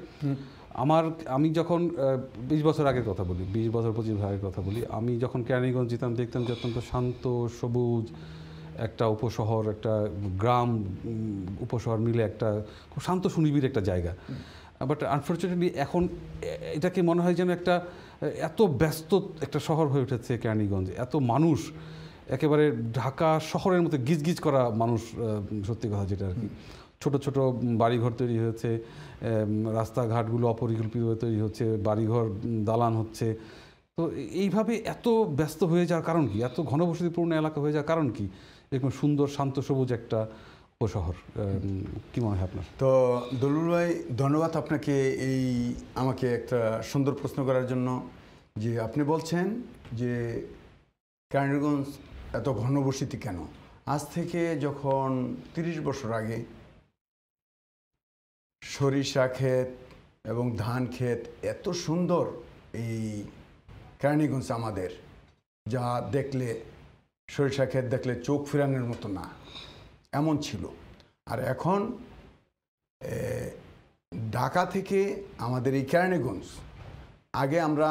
আমার আমি যখন বিশ বছর আগের কথা বলি বিশ বছর পঁচিশ বছর আগের কথা বলি আমি যখন কেরানীগঞ্জ যেতাম দেখতাম যে অত্যন্ত শান্ত সবুজ একটা উপশহর একটা গ্রাম উপশহর মিলে একটা খুব শান্ত সুনিবিড় একটা জায়গা বাট আনফর্চুনেটলি এখন এটাকে মনে হয় যেন একটা এত ব্যস্ত একটা শহর হয়ে উঠেছে কেরানীগঞ্জ এত মানুষ একেবারে ঢাকা শহরের মতো গিজগিজ করা মানুষ সত্যি কথা যেটা আর কি ছোট ছোট বাড়িঘর তৈরি হয়েছে রাস্তাঘাটগুলো অপরিকল্পিতভাবে তৈরি হচ্ছে বাড়িঘর দালান হচ্ছে তো এইভাবে এত ব্যস্ত হয়ে যাওয়ার কারণ কি এত ঘনবসতিপূর্ণ এলাকা হয়ে যাওয়ার কারণ কি এরকম সুন্দর শান্ত সবুজ একটা উপশহর কী মনে হয় আপনার তো দলুল ভাই ধন্যবাদ আপনাকে এই আমাকে একটা সুন্দর প্রশ্ন করার জন্য যে আপনি বলছেন যে কারণগঞ্জ এত ঘনবসতি কেন আজ থেকে যখন ৩০ বছর আগে সরিষা ক্ষেত এবং ধান ক্ষেত এত সুন্দর এই কেরানীগঞ্জ আমাদের যা দেখলে সরিষা ক্ষেত দেখলে চোখ ফেরানোর মতো না এমন ছিল আর এখন ঢাকা থেকে আমাদের এই কেরানীগঞ্জ আগে আমরা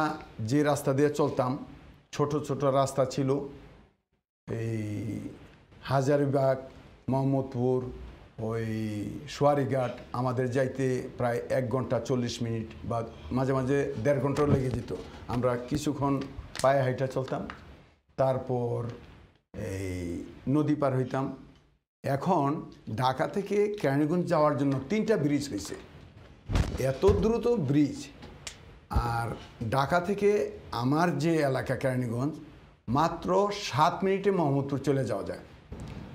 যে রাস্তা দিয়ে চলতাম ছোট ছোট রাস্তা ছিল এই হাজারিবাগ মোহাম্মদপুর ওই সোয়ারিঘাট আমাদের যাইতে প্রায় এক ঘন্টা চল্লিশ মিনিট বা মাঝে মাঝে দেড় ঘন্টা লেগে যেত আমরা কিছুক্ষণ পায়ে হাইটা চলতাম তারপর এই নদী পার হইতাম এখন ঢাকা থেকে কেরানীগঞ্জ যাওয়ার জন্য তিনটা ব্রিজ হয়েছে এত দ্রুত ব্রিজ আর ঢাকা থেকে আমার যে এলাকা কেরানীগঞ্জ মাত্র সাত মিনিটে মোহাম্মদপুর চলে যাওয়া যায়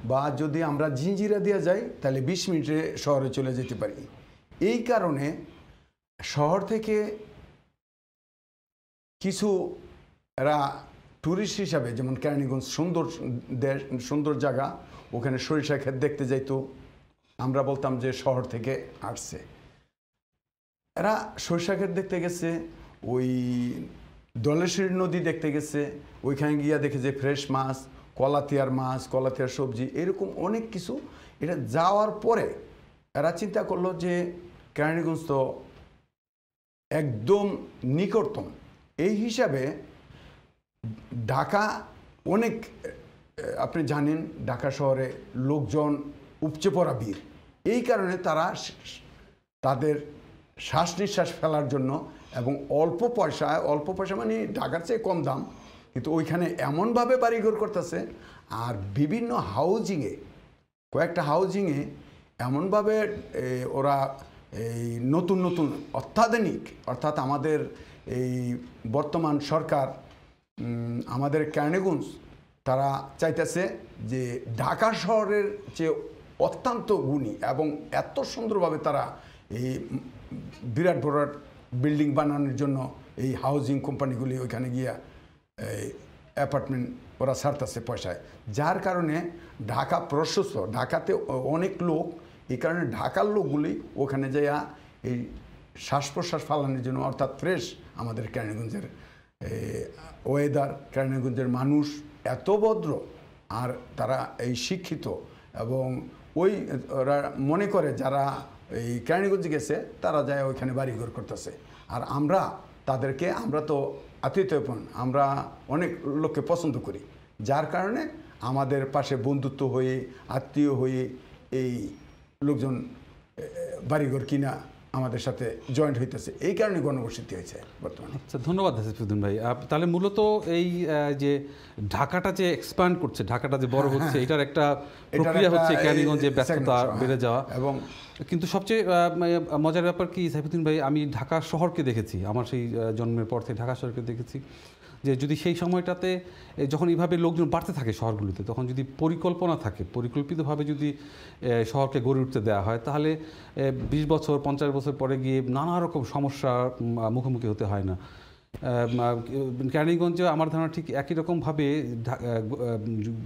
বা যদি আমরা জিঞ্জিরা দিয়ে যাই তাহলে বিশ মিনিটে শহরে চলে যেতে পারি এই কারণে শহর থেকে কিছু এরা ট্যুরিস্ট হিসাবে যেমন কেরানীগঞ্জ সুন্দর দেশ সুন্দর জায়গা ওখানে সরিষা ক্ষেত দেখতে যাইতো আমরা বলতাম যে শহর থেকে আসছে এরা সরিষা ক্ষেত দেখতে গেছে ওই দলেশ্বরী নদী দেখতে গেছে ওইখানে গিয়া দেখে যে ফ্রেশ মাছ কলাতিয়ার মাছ কলাতিয়ার সবজি এরকম অনেক কিছু এটা যাওয়ার পরে এরা চিন্তা করলো যে কেরানীগঞ্জ তো একদম নিকটতম এই হিসাবে ঢাকা অনেক আপনি জানেন ঢাকা শহরে লোকজন উপচে পড়া ভিড় এই কারণে তারা তাদের শ্বাস নিঃশ্বাস ফেলার জন্য এবং অল্প পয়সায় অল্প পয়সা মানে ঢাকার চেয়ে কম দাম কিন্তু ওইখানে এমনভাবে বাড়িঘর করতেছে আর বিভিন্ন হাউজিংয়ে কয়েকটা হাউজিংয়ে এমনভাবে ওরা এই নতুন নতুন অত্যাধুনিক অর্থাৎ আমাদের এই বর্তমান সরকার আমাদের ক্যানেগুঞ্জ তারা চাইতেছে যে ঢাকা শহরের যে অত্যন্ত গুণী এবং এত সুন্দরভাবে তারা এই বিরাট বড় বিল্ডিং বানানোর জন্য এই হাউজিং কোম্পানিগুলি ওইখানে গিয়া এই অ্যাপার্টমেন্ট ওরা ছাড়তেছে পয়সায় যার কারণে ঢাকা প্রশস্ত ঢাকাতে অনেক লোক এই কারণে ঢাকার লোকগুলি ওখানে যাইয়া এই শ্বাস প্রশ্বাস ফালানোর জন্য অর্থাৎ ফ্রেশ আমাদের কেরানীগঞ্জের ওয়েদার কেরানীগঞ্জের মানুষ এত ভদ্র আর তারা এই শিক্ষিত এবং ওই ওরা মনে করে যারা এই কেরানীগঞ্জ গেছে তারা যায় ওইখানে বাড়িঘর করতেছে আর আমরা তাদেরকে আমরা তো আতিথ্যপণ আমরা অনেক লোককে পছন্দ করি যার কারণে আমাদের পাশে বন্ধুত্ব হয়ে আত্মীয় হয়ে এই লোকজন বাড়িঘর কিনা আমাদের সাথে জয়েন্ট হইতেছে এই কারণে গণবসতি হয়েছে বর্তমানে আচ্ছা ধন্যবাদ হাসিফুদ্দিন ভাই তাহলে মূলত এই যে ঢাকাটা যে এক্সপ্যান্ড করছে ঢাকাটা যে বড় হ্যাঁ, হচ্ছে হ্যাঁ। এটার একটা প্রক্রিয়া হচ্ছে ক্যানিগঞ্জে ব্যস্ততা হ্যাঁ। বেড়ে যাওয়া এবং কিন্তু সবচেয়ে মজার ব্যাপার কি সাইফুদ্দিন ভাই আমি ঢাকা শহরকে দেখেছি আমার সেই জন্মের পর থেকে ঢাকা শহরকে দেখেছি যে যদি সেই সময়টাতে যখন এইভাবে লোকজন বাড়তে থাকে শহরগুলোতে তখন যদি পরিকল্পনা থাকে পরিকল্পিতভাবে যদি শহরকে গড়ে উঠতে দেওয়া হয় তাহলে বিশ বছর পঞ্চাশ বছর পরে গিয়ে নানা রকম সমস্যার মুখোমুখি হতে হয় না কেরানীগঞ্জে আমার ধারণা ঠিক একই রকমভাবে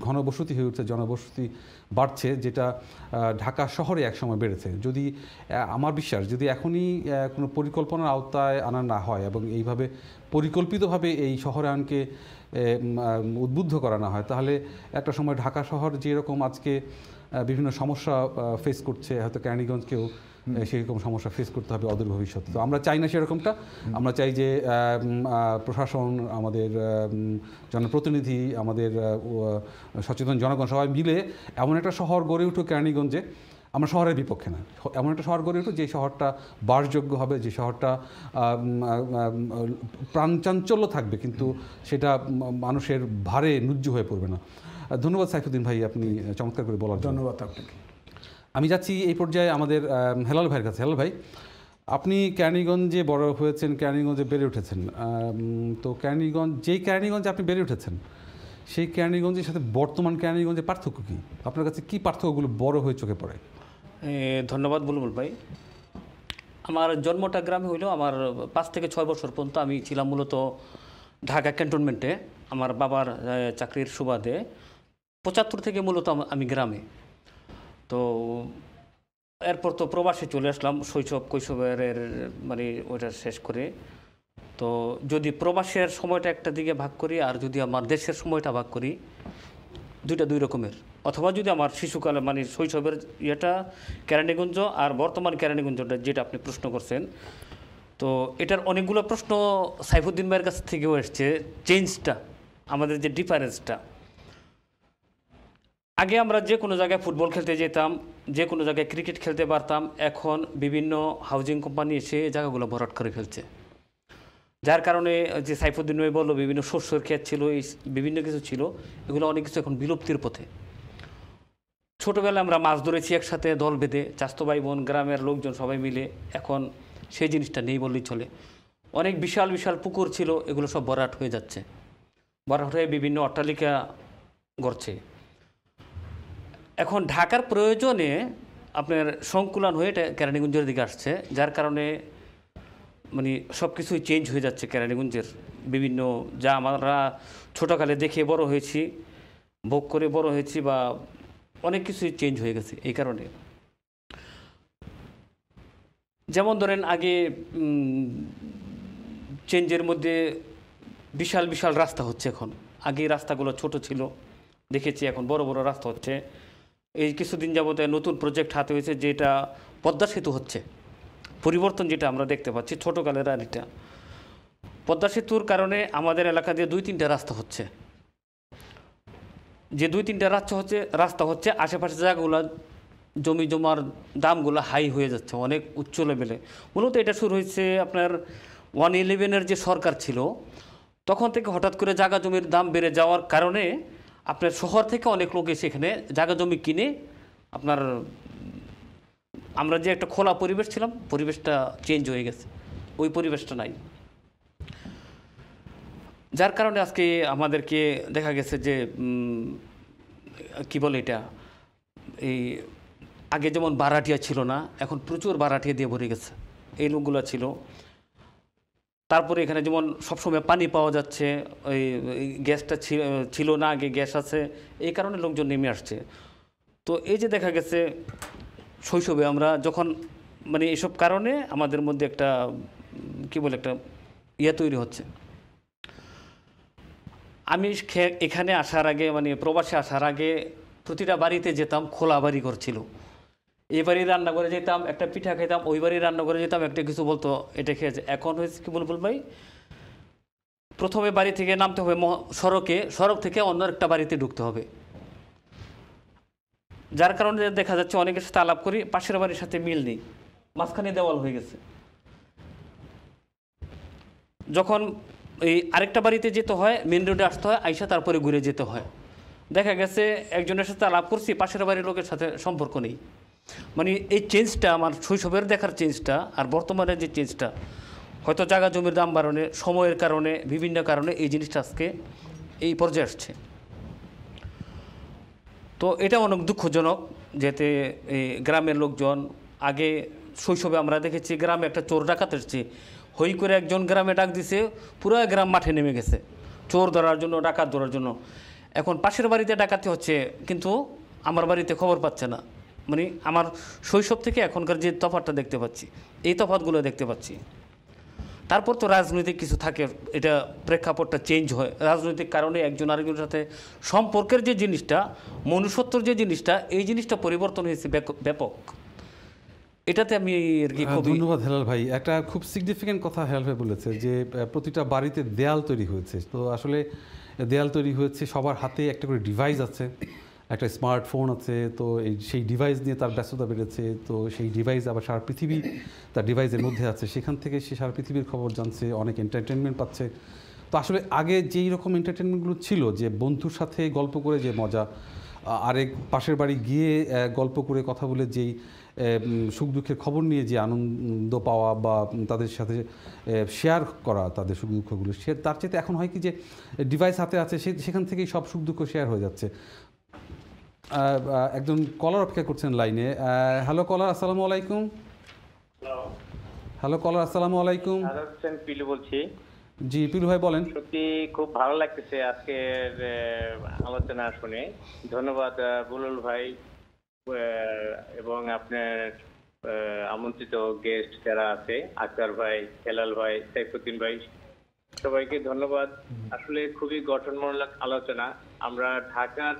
ঘনবসতি হয়ে উঠছে জনবসতি বাড়ছে যেটা ঢাকা শহরে একসময় বেড়েছে যদি আমার বিশ্বাস যদি এখনই কোনো পরিকল্পনার আওতায় আনা না হয় এবং এইভাবে পরিকল্পিতভাবে এই শহরায়নকে উদ্বুদ্ধ করা না হয় তাহলে একটা সময় ঢাকা শহর যেরকম আজকে বিভিন্ন সমস্যা ফেস করছে হয়তো কেরানীগঞ্জকেও সেরকম সমস্যা ফেস করতে হবে অদূর ভবিষ্যতে তো আমরা চাই না সেরকমটা আমরা চাই যে প্রশাসন আমাদের জনপ্রতিনিধি আমাদের সচেতন জনগণ সবাই মিলে এমন একটা শহর গড়ে উঠুক কেরানীগঞ্জে আমরা শহরের বিপক্ষে না এমন একটা শহর গড়ে উঠুক যে শহরটা বাসযোগ্য হবে যে শহরটা প্রাণচাঞ্চল্য থাকবে কিন্তু সেটা মানুষের ভারে নুজ্জ হয়ে পড়বে না ধন্যবাদ সাইফুদ্দিন ভাই আপনি চমৎকার করে বলার ধন্যবাদ আপনাকে আমি যাচ্ছি এই পর্যায়ে আমাদের হেলাল ভাইয়ের কাছে হেলাল ভাই আপনি ক্যানিগঞ্জে বড় হয়েছেন ক্যানিগঞ্জে বেড়ে উঠেছেন তো ক্যানিগঞ্জ যেই ক্যানিগঞ্জে আপনি বেড়ে উঠেছেন সেই ক্যানিগঞ্জের সাথে বর্তমান ক্যানিগঞ্জে পার্থক্য কী আপনার কাছে কী পার্থক্যগুলো বড় হয়ে চোখে পড়ে ধন্যবাদ বলবুল ভাই আমার জন্মটা গ্রামে হইলেও আমার পাঁচ থেকে ছয় বছর পর্যন্ত আমি ছিলাম মূলত ঢাকা ক্যান্টনমেন্টে আমার বাবার চাকরির সুবাদে পঁচাত্তর থেকে মূলত আমি গ্রামে তো এরপর তো প্রবাসে চলে আসলাম শৈশব কৈশবের মানে ওইটা শেষ করে তো যদি প্রবাসের সময়টা একটা দিকে ভাগ করি আর যদি আমার দেশের সময়টা ভাগ করি দুইটা দুই রকমের অথবা যদি আমার শিশুকালে মানে শৈশবের ইয়েটা কেরানীগঞ্জ আর বর্তমান কেরানীগঞ্জটা যেটা আপনি প্রশ্ন করছেন তো এটার অনেকগুলো প্রশ্ন সাইফুদ্দিন ভাইয়ের কাছ থেকেও এসছে চেঞ্জটা আমাদের যে ডিফারেন্সটা আগে আমরা যে কোনো জায়গায় ফুটবল খেলতে যেতাম যে কোনো জায়গায় ক্রিকেট খেলতে পারতাম এখন বিভিন্ন হাউজিং কোম্পানি এসে জায়গাগুলো ভরাট করে ফেলছে যার কারণে যে সাইফুদ্দিন নই বললো বিভিন্ন শস্যের ক্ষেত ছিল এই বিভিন্ন কিছু ছিল এগুলো অনেক কিছু এখন বিলুপ্তির পথে ছোটোবেলায় আমরা মাছ ধরেছি একসাথে দল বেঁধে চাস্তো ভাই বোন গ্রামের লোকজন সবাই মিলে এখন সেই জিনিসটা নেই বললেই চলে অনেক বিশাল বিশাল পুকুর ছিল এগুলো সব বরাট হয়ে যাচ্ছে বরাট হয়ে বিভিন্ন অট্টালিকা গড়ছে এখন ঢাকার প্রয়োজনে আপনার সংকুলন হয়ে এটা কেরানীগঞ্জের দিকে আসছে যার কারণে মানে সব কিছুই চেঞ্জ হয়ে যাচ্ছে কেরানীগঞ্জের বিভিন্ন যা আমরা ছোটোকালে দেখে বড় হয়েছি ভোগ করে বড় হয়েছি বা অনেক কিছুই চেঞ্জ হয়ে গেছে এই কারণে যেমন ধরেন আগে চেঞ্জের মধ্যে বিশাল বিশাল রাস্তা হচ্ছে এখন আগে রাস্তাগুলো ছোট ছিল দেখেছি এখন বড় বড় রাস্তা হচ্ছে এই কিছুদিন যাবতে নতুন প্রজেক্ট হাতে হয়েছে যেটা পদ্মা সেতু হচ্ছে পরিবর্তন যেটা আমরা দেখতে পাচ্ছি ছোটোকালের আর এটা পদ্মা সেতুর কারণে আমাদের এলাকা দিয়ে দুই তিনটা রাস্তা হচ্ছে যে দুই তিনটা রাস্তা হচ্ছে রাস্তা হচ্ছে আশেপাশে জায়গাগুলো জমি জমার দামগুলো হাই হয়ে যাচ্ছে অনেক উচ্চ লেভেলে মূলত এটা শুরু হয়েছে আপনার ওয়ান ইলেভেনের যে সরকার ছিল তখন থেকে হঠাৎ করে জায়গা জমির দাম বেড়ে যাওয়ার কারণে আপনার শহর থেকে অনেক লোক এসে এখানে জায়গা জমি কিনে আপনার আমরা যে একটা খোলা পরিবেশ ছিলাম পরিবেশটা চেঞ্জ হয়ে গেছে ওই পরিবেশটা নাই যার কারণে আজকে আমাদেরকে দেখা গেছে যে কি বলে এটা এই আগে যেমন বারাটিয়া ছিল না এখন প্রচুর বারাটিয়া দিয়ে ভরে গেছে এই লোকগুলো ছিল তারপরে এখানে যেমন সবসময় পানি পাওয়া যাচ্ছে ওই গ্যাসটা ছিল না আগে গ্যাস আছে এই কারণে লোকজন নেমে আসছে তো এই যে দেখা গেছে শৈশবে আমরা যখন মানে এসব কারণে আমাদের মধ্যে একটা কি বলে একটা ইয়ে তৈরি হচ্ছে আমি এখানে আসার আগে মানে প্রবাসে আসার আগে প্রতিটা বাড়িতে যেতাম খোলা বাড়ি করছিল ছিল এবারই রান্না করে যেতাম একটা পিঠা খেতাম ওইবারই রান্না করে যেতাম একটা কিছু বলতো এটা খেয়েছে এখন হয়েছে কি বলবো ভাই প্রথমে বাড়ি থেকে নামতে হবে সড়কে সড়ক থেকে অন্য একটা বাড়িতে ঢুকতে হবে যার কারণে দেখা যাচ্ছে অনেকের সাথে আলাপ করি পাশের বাড়ির সাথে মিল নেই মাঝখানে দেওয়াল হয়ে গেছে যখন এই আরেকটা বাড়িতে যেতে হয় মেন রোডে আসতে হয় আইসা তারপরে ঘুরে যেতে হয় দেখা গেছে একজনের সাথে আলাপ করছি পাশের বাড়ির লোকের সাথে সম্পর্ক নেই মানে এই চেঞ্জটা আমার শৈশবের দেখার চেঞ্জটা আর বর্তমানে যে চেঞ্জটা হয়তো জায়গা জমির দাম বাড়ানো সময়ের কারণে বিভিন্ন কারণে এই জিনিসটা আজকে এই পর্যায়ে আসছে তো এটা অনেক দুঃখজনক যেতে গ্রামের লোকজন আগে শৈশবে আমরা দেখেছি গ্রামে একটা চোর ডাকাত এসছে হই করে একজন গ্রামে ডাক দিছে পুরো গ্রাম মাঠে নেমে গেছে চোর ধরার জন্য ডাকাত ধরার জন্য এখন পাশের বাড়িতে ডাকাতি হচ্ছে কিন্তু আমার বাড়িতে খবর পাচ্ছে না মানে আমার শৈশব থেকে এখনকার যে তফাতটা দেখতে পাচ্ছি এই তফাতগুলো দেখতে পাচ্ছি তারপর তো রাজনৈতিক কিছু থাকে এটা প্রেক্ষাপটটা চেঞ্জ হয় রাজনৈতিক কারণে একজন আরেকজনের সাথে সম্পর্কের যে জিনিসটা মনুষ্যত্বর যে জিনিসটা এই জিনিসটা পরিবর্তন হয়েছে ব্যাপক এটাতে আমি আর কি ধন্যবাদ হেলাল ভাই একটা খুব সিগনিফিক্যান্ট কথা হেলাল ভাই বলেছে যে প্রতিটা বাড়িতে দেয়াল তৈরি হয়েছে তো আসলে দেয়াল তৈরি হয়েছে সবার হাতে একটা করে ডিভাইস আছে একটা স্মার্টফোন আছে তো এই সেই ডিভাইস নিয়ে তার ব্যস্ততা বেড়েছে তো সেই ডিভাইস আবার সারা পৃথিবী তার ডিভাইসের মধ্যে আছে সেখান থেকে সে সারা পৃথিবীর খবর জানছে অনেক এন্টারটেনমেন্ট পাচ্ছে তো আসলে আগে যেই রকম এন্টারটেনমেন্টগুলো ছিল যে বন্ধুর সাথে গল্প করে যে মজা আরেক পাশের বাড়ি গিয়ে গল্প করে কথা বলে যেই সুখ দুঃখের খবর নিয়ে যে আনন্দ পাওয়া বা তাদের সাথে শেয়ার করা তাদের সুখ দুঃখগুলো সে তার চেয়ে এখন হয় কি যে ডিভাইস হাতে আছে সে সেখান থেকেই সব সুখ দুঃখ শেয়ার হয়ে যাচ্ছে একজন কলার অপেক্ষা করছেন লাইনে হ্যালো কলার আসসালামু আলাইকুম হ্যালো কলার আসসালামু আলাইকুম হ্যাঁ, পিলু বলছি জি পিলু ভাই বলেন সত্যি খুব ভালো লাগতেছে আজকের আলোচনা শুনে ধন্যবাদ বুলুল ভাই এবং আপনার আমন্ত্রিত গেস্ট যারা আছে আকবর ভাই হেলাল ভাই সাইফুদ্দিন ভাই সবাইকে ধন্যবাদ আসলে খুবই গঠনমূলক আলোচনা আমরা ঢাকার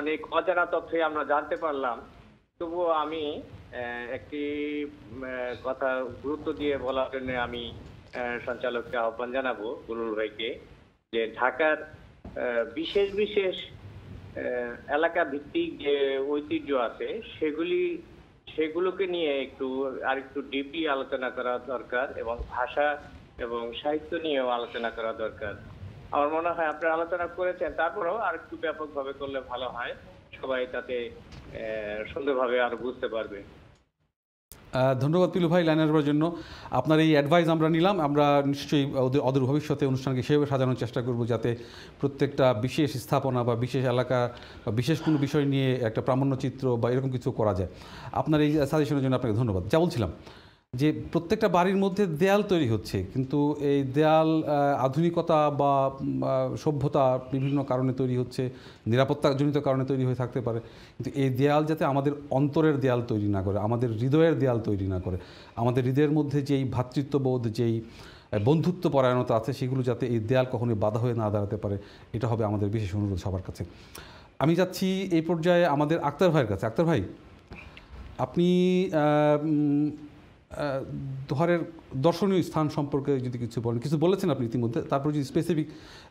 অনেক অজানা তথ্যই আমরা জানতে পারলাম তবুও আমি একটি কথা গুরুত্ব দিয়ে বলার জন্য আমি সঞ্চালককে আহ্বান জানাবো গুরুল ভাইকে যে ঢাকার বিশেষ বিশেষ এলাকা ভিত্তিক যে ঐতিহ্য আছে সেগুলি সেগুলোকে নিয়ে একটু আর একটু ডিপি আলোচনা করা দরকার এবং ভাষা এবং সাহিত্য নিয়েও আলোচনা করা দরকার আমার মনে হয় আপনার আলোচনা করেছেন তারপরেও আর একটু ব্যাপকভাবে করলে ভালো হয় সবাই তাতে সুন্দরভাবে আর বুঝতে পারবে ধন্যবাদ পিলু ভাই লাইনে আসবার জন্য আপনার এই অ্যাডভাইস আমরা নিলাম আমরা নিশ্চয়ই অদূর ভবিষ্যতে অনুষ্ঠানকে সেভাবে সাজানোর চেষ্টা করব যাতে প্রত্যেকটা বিশেষ স্থাপনা বা বিশেষ এলাকা বা বিশেষ কোনো বিষয় নিয়ে একটা প্রামাণ্য চিত্র বা এরকম কিছু করা যায় আপনার এই সাজেশনের জন্য আপনাকে ধন্যবাদ যা বলছিলাম যে প্রত্যেকটা বাড়ির মধ্যে দেয়াল তৈরি হচ্ছে কিন্তু এই দেয়াল আধুনিকতা বা সভ্যতা বিভিন্ন কারণে তৈরি হচ্ছে নিরাপত্তাজনিত কারণে তৈরি হয়ে থাকতে পারে কিন্তু এই দেয়াল যাতে আমাদের অন্তরের দেয়াল তৈরি না করে আমাদের হৃদয়ের দেয়াল তৈরি না করে আমাদের হৃদয়ের মধ্যে যেই ভ্রাতৃত্ববোধ যেই বন্ধুত্ব পরায়ণতা আছে সেগুলো যাতে এই দেয়াল কখনোই বাধা হয়ে না দাঁড়াতে পারে এটা হবে আমাদের বিশেষ অনুরোধ সবার কাছে আমি যাচ্ছি এই পর্যায়ে আমাদের আক্তার ভাইয়ের কাছে আক্তার ভাই আপনি ধরের দর্শনীয় স্থান সম্পর্কে যদি কিছু বলেন কিছু বলেছেন আপনি ইতিমধ্যে তারপর যদি স্পেসিফিক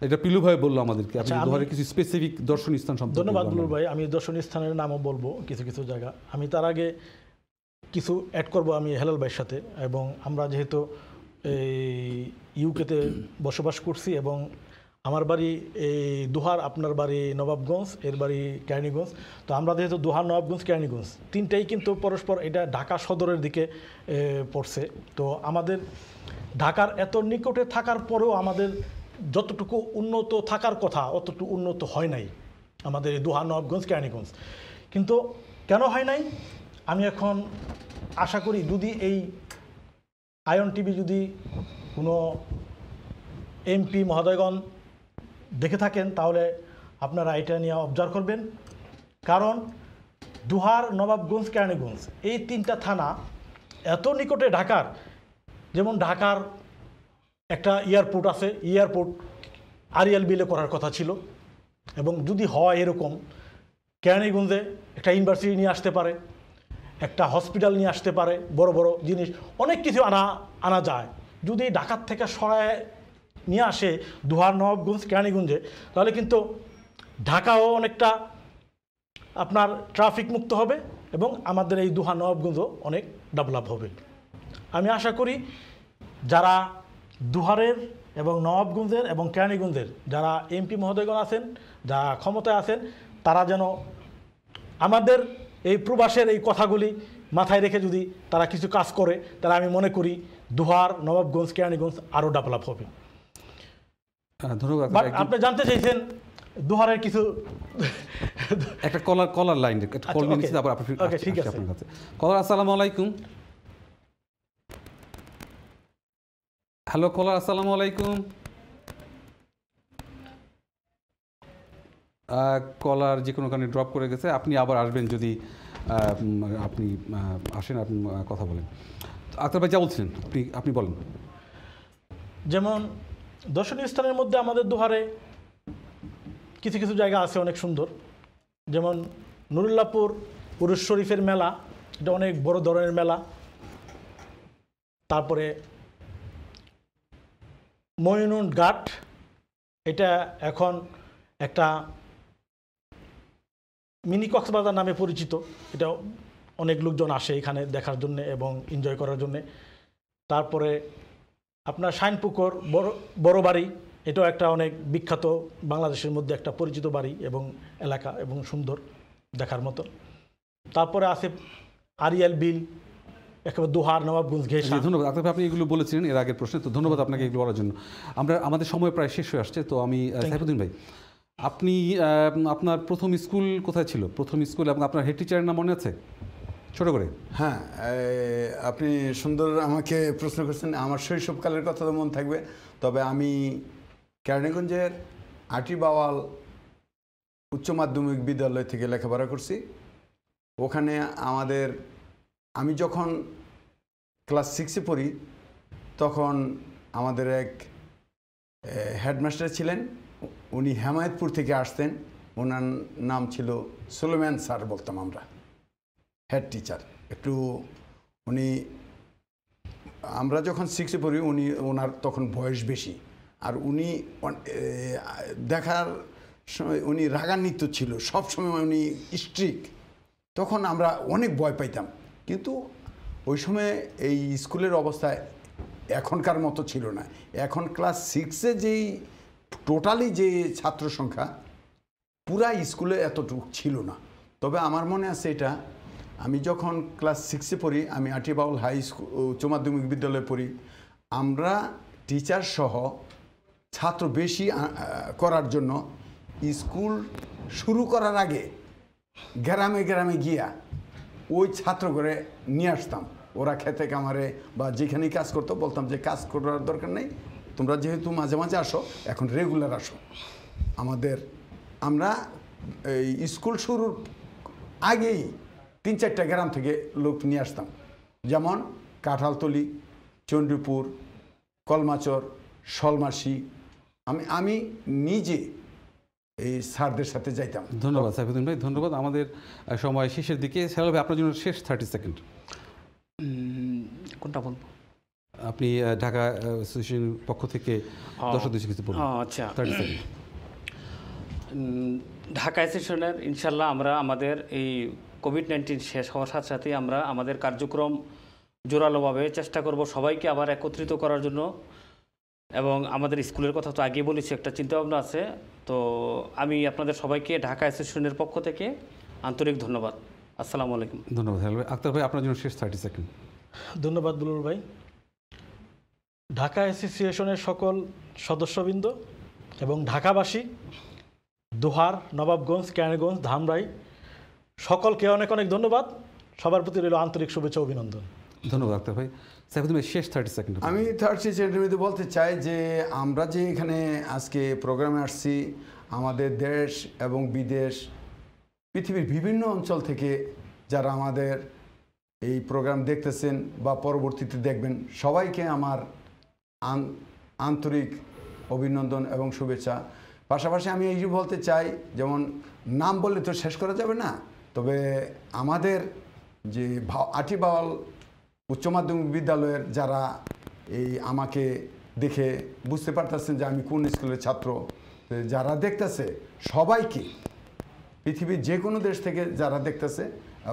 এটা পিলু ভাই বললো আমাদেরকে আপনি ধরের আচ্ছা, কিছু স্পেসিফিক দর্শনীয় স্থান সম্পর্কে ধন্যবাদ পিলু ভাই আমি দর্শনীয় স্থানের নামও বলবো কিছু কিছু জায়গা আমি তার আগে কিছু অ্যাড করব আমি হেলাল ভাইয়ের সাথে এবং আমরা যেহেতু এই ইউকেতে বসবাস করছি এবং আমার বাড়ি এই দুহার আপনার বাড়ি নবাবগঞ্জ এর বাড়ি কেরানীগঞ্জ তো আমরা যেহেতু দুহার নবাবগঞ্জ কেরানীগঞ্জ তিনটাই কিন্তু পরস্পর এটা ঢাকা সদরের দিকে পড়ছে তো আমাদের ঢাকার এত নিকটে থাকার পরেও আমাদের যতটুকু উন্নত থাকার কথা অতটুকু উন্নত হয় নাই আমাদের এই দুহার নবাবগঞ্জ কেরানীগঞ্জ কিন্তু কেন হয় নাই আমি এখন আশা করি যদি এই আয়ন টিভি যদি কোনো এমপি মহোদয়গণ দেখে থাকেন তাহলে আপনারা এটা নিয়ে অবজার্ভ করবেন কারণ দুহার নবাবগঞ্জ কেরানীগঞ্জ এই তিনটা থানা এত নিকটে ঢাকার যেমন ঢাকার একটা এয়ারপোর্ট আছে এয়ারপোর্ট আরিয়াল বিলে করার কথা ছিল এবং যদি হয় এরকম কেরানীগঞ্জে একটা ইউনিভার্সিটি নিয়ে আসতে পারে একটা হসপিটাল নিয়ে আসতে পারে বড় বড় জিনিস অনেক কিছু আনা আনা যায় যদি ঢাকার থেকে সরায় নিয়ে আসে দুহার নবাবগঞ্জ কেরানীগঞ্জে তাহলে কিন্তু ঢাকাও অনেকটা আপনার ট্রাফিক মুক্ত হবে এবং আমাদের এই দুহা নবাবগঞ্জও অনেক ডেভেলপ হবে আমি আশা করি যারা দুহারের এবং নবাবগঞ্জের এবং কেরানীগঞ্জের যারা এমপি মহোদয়গণ আছেন যারা ক্ষমতায় আছেন তারা যেন আমাদের এই প্রবাসের এই কথাগুলি মাথায় রেখে যদি তারা কিছু কাজ করে তাহলে আমি মনে করি দুহার নবাবগঞ্জ কেরানীগঞ্জ আরও ডেভেলপ হবে আপনি জানতে চাইছেন দুহারের কিছু একটা কলার কলার লাইন একটা কল নিয়ে নিচ্ছি তারপর আপনি ঠিক আছে আপনার কাছে কলার আসসালামু আলাইকুম হ্যালো কলার আসসালামু আলাইকুম কলার যে কোনো কারণে ড্রপ করে গেছে আপনি আবার আসবেন যদি আপনি আসেন আপনি কথা বলেন আক্তার ভাই যা বলছিলেন আপনি আপনি বলেন যেমন দর্শনীয় স্থানের মধ্যে আমাদের দুহারে কিছু কিছু জায়গা আছে অনেক সুন্দর যেমন নুরুল্লাপুর পুরুষ শরীফের মেলা এটা অনেক বড় ধরনের মেলা তারপরে ময়নুন ঘাট এটা এখন একটা মিনি কক্সবাজার নামে পরিচিত এটা অনেক লোকজন আসে এখানে দেখার জন্য এবং এনজয় করার জন্যে তারপরে আপনার শাইনপুকুর বড় বড় বাড়ি এটাও একটা অনেক বিখ্যাত বাংলাদেশের মধ্যে একটা পরিচিত বাড়ি এবং এলাকা এবং সুন্দর দেখার মতো তারপরে আছে আরিয়াল বিল একেবারে দোহার নবাবগঞ্জ ঘেস ধন্যবাদ আক্তার আপনি এগুলো বলেছিলেন এর আগের প্রশ্নে তো ধন্যবাদ আপনাকে এগুলো বলার জন্য আমরা আমাদের সময় প্রায় শেষ হয়ে আসছে তো আমি সাইফুদ্দিন ভাই আপনি আপনার প্রথম স্কুল কোথায় ছিল প্রথম স্কুল এবং আপনার হেড টিচারের নাম মনে আছে ছোট করে হ্যাঁ আপনি সুন্দর আমাকে প্রশ্ন করছেন আমার শৈশবকালের কথা তো মনে থাকবে তবে আমি কেরানীগঞ্জের বাওয়াল উচ্চ মাধ্যমিক বিদ্যালয় থেকে লেখাপড়া করছি ওখানে আমাদের আমি যখন ক্লাস সিক্সে পড়ি তখন আমাদের এক হেডমাস্টার ছিলেন উনি হেমায়তপুর থেকে আসতেন ওনার নাম ছিল সুলেম্যান স্যার বলতাম আমরা হেড টিচার একটু উনি আমরা যখন সিক্সে পড়ি উনি ওনার তখন বয়স বেশি আর উনি দেখার সময় উনি রাগান্বিত ছিল সব সময় উনি স্ট্রিক তখন আমরা অনেক ভয় পাইতাম কিন্তু ওই সময় এই স্কুলের অবস্থা এখনকার মতো ছিল না এখন ক্লাস সিক্সে যেই টোটালি যে ছাত্র সংখ্যা পুরা স্কুলে এতটুকু ছিল না তবে আমার মনে আছে এটা আমি যখন ক্লাস সিক্সে পড়ি আমি আটিবাউল হাই স্কুল উচ্চ মাধ্যমিক বিদ্যালয়ে পড়ি আমরা টিচার সহ ছাত্র বেশি করার জন্য স্কুল শুরু করার আগে গ্রামে গ্রামে গিয়া ওই ছাত্র করে নিয়ে আসতাম ওরা খেতে কামারে বা যেখানেই কাজ করতো বলতাম যে কাজ করার দরকার নেই তোমরা যেহেতু মাঝে মাঝে আসো এখন রেগুলার আসো আমাদের আমরা এই স্কুল শুরুর আগেই তিন চারটা গ্রাম থেকে লোক নিয়ে আসতাম যেমন কাঁঠালতলি চণ্ডীপুর কলমাচর সলমাসি আমি আমি নিজে এই স্যারদের সাথে যাইতাম ধন্যবাদ সাইফুদ্দিন ভাই ধন্যবাদ আমাদের সময় শেষের দিকে স্যার আপনার জন্য শেষ থার্টি সেকেন্ড কোনটা বলব আপনি ঢাকা অ্যাসোসিয়েশনের পক্ষ থেকে দর্শক কিছু বলুন আচ্ছা ঢাকা অ্যাসোসিয়েশনের ইনশাল্লাহ আমরা আমাদের এই কোভিড নাইন্টিন শেষ হওয়ার সাথে সাথেই আমরা আমাদের কার্যক্রম জোরালোভাবে চেষ্টা করব সবাইকে আবার একত্রিত করার জন্য এবং আমাদের স্কুলের কথা তো আগে বলেছি একটা চিন্তাভাবনা আছে তো আমি আপনাদের সবাইকে ঢাকা অ্যাসোসিয়েশনের পক্ষ থেকে আন্তরিক ধন্যবাদ আসসালামু আলাইকুম ধন্যবাদ আক্তার ভাই আপনার জন্য শেষ থার্টি সেকেন্ড ধন্যবাদ দুলুর ভাই ঢাকা অ্যাসোসিয়েশনের সকল সদস্যবৃন্দ এবং ঢাকাবাসী দোহার নবাবগঞ্জ কেরানীগঞ্জ ধামরাই সকলকে অনেক অনেক ধন্যবাদ সবার প্রতি রইল আন্তরিক শুভেচ্ছা অভিনন্দন ধন্যবাদ ডাক্তার ভাই শেষ থার্টি সেকেন্ড আমি থার্টি সেকেন্ডের মধ্যে বলতে চাই যে আমরা যে এখানে আজকে প্রোগ্রামে আসছি আমাদের দেশ এবং বিদেশ পৃথিবীর বিভিন্ন অঞ্চল থেকে যারা আমাদের এই প্রোগ্রাম দেখতেছেন বা পরবর্তীতে দেখবেন সবাইকে আমার আন্তরিক অভিনন্দন এবং শুভেচ্ছা পাশাপাশি আমি এই বলতে চাই যেমন নাম বললে তো শেষ করা যাবে না তবে আমাদের যে আটিবাওয়াল উচ্চ মাধ্যমিক বিদ্যালয়ের যারা এই আমাকে দেখে বুঝতে পারতেছেন যে আমি কোন স্কুলের ছাত্র যারা দেখতেছে সবাইকে পৃথিবীর যে কোনো দেশ থেকে যারা দেখতেছে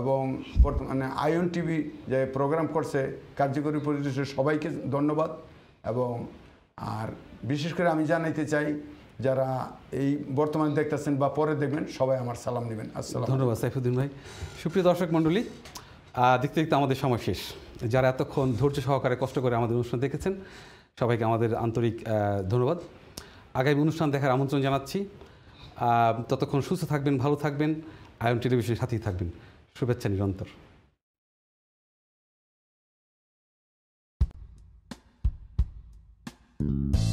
এবং বর্তমানে আয়ন টিভি যে প্রোগ্রাম করছে কার্যকরী পরিদর্শক সবাইকে ধন্যবাদ এবং আর বিশেষ করে আমি জানাইতে চাই যারা এই বর্তমানে দেখতেছেন বা পরে দেখবেন সবাই আমার সালাম নেবেন আসসালাম ধন্যবাদ সাইফুদ্দিন ভাই সুপ্রিয় দর্শক মণ্ডলী দেখতে দেখতে আমাদের সময় শেষ যারা এতক্ষণ ধৈর্য সহকারে কষ্ট করে আমাদের অনুষ্ঠান দেখেছেন সবাইকে আমাদের আন্তরিক ধন্যবাদ আগামী অনুষ্ঠান দেখার আমন্ত্রণ জানাচ্ছি ততক্ষণ সুস্থ থাকবেন ভালো থাকবেন আয়ন টেলিভিশনের সাথেই থাকবেন শুভেচ্ছা নিরন্তর thank you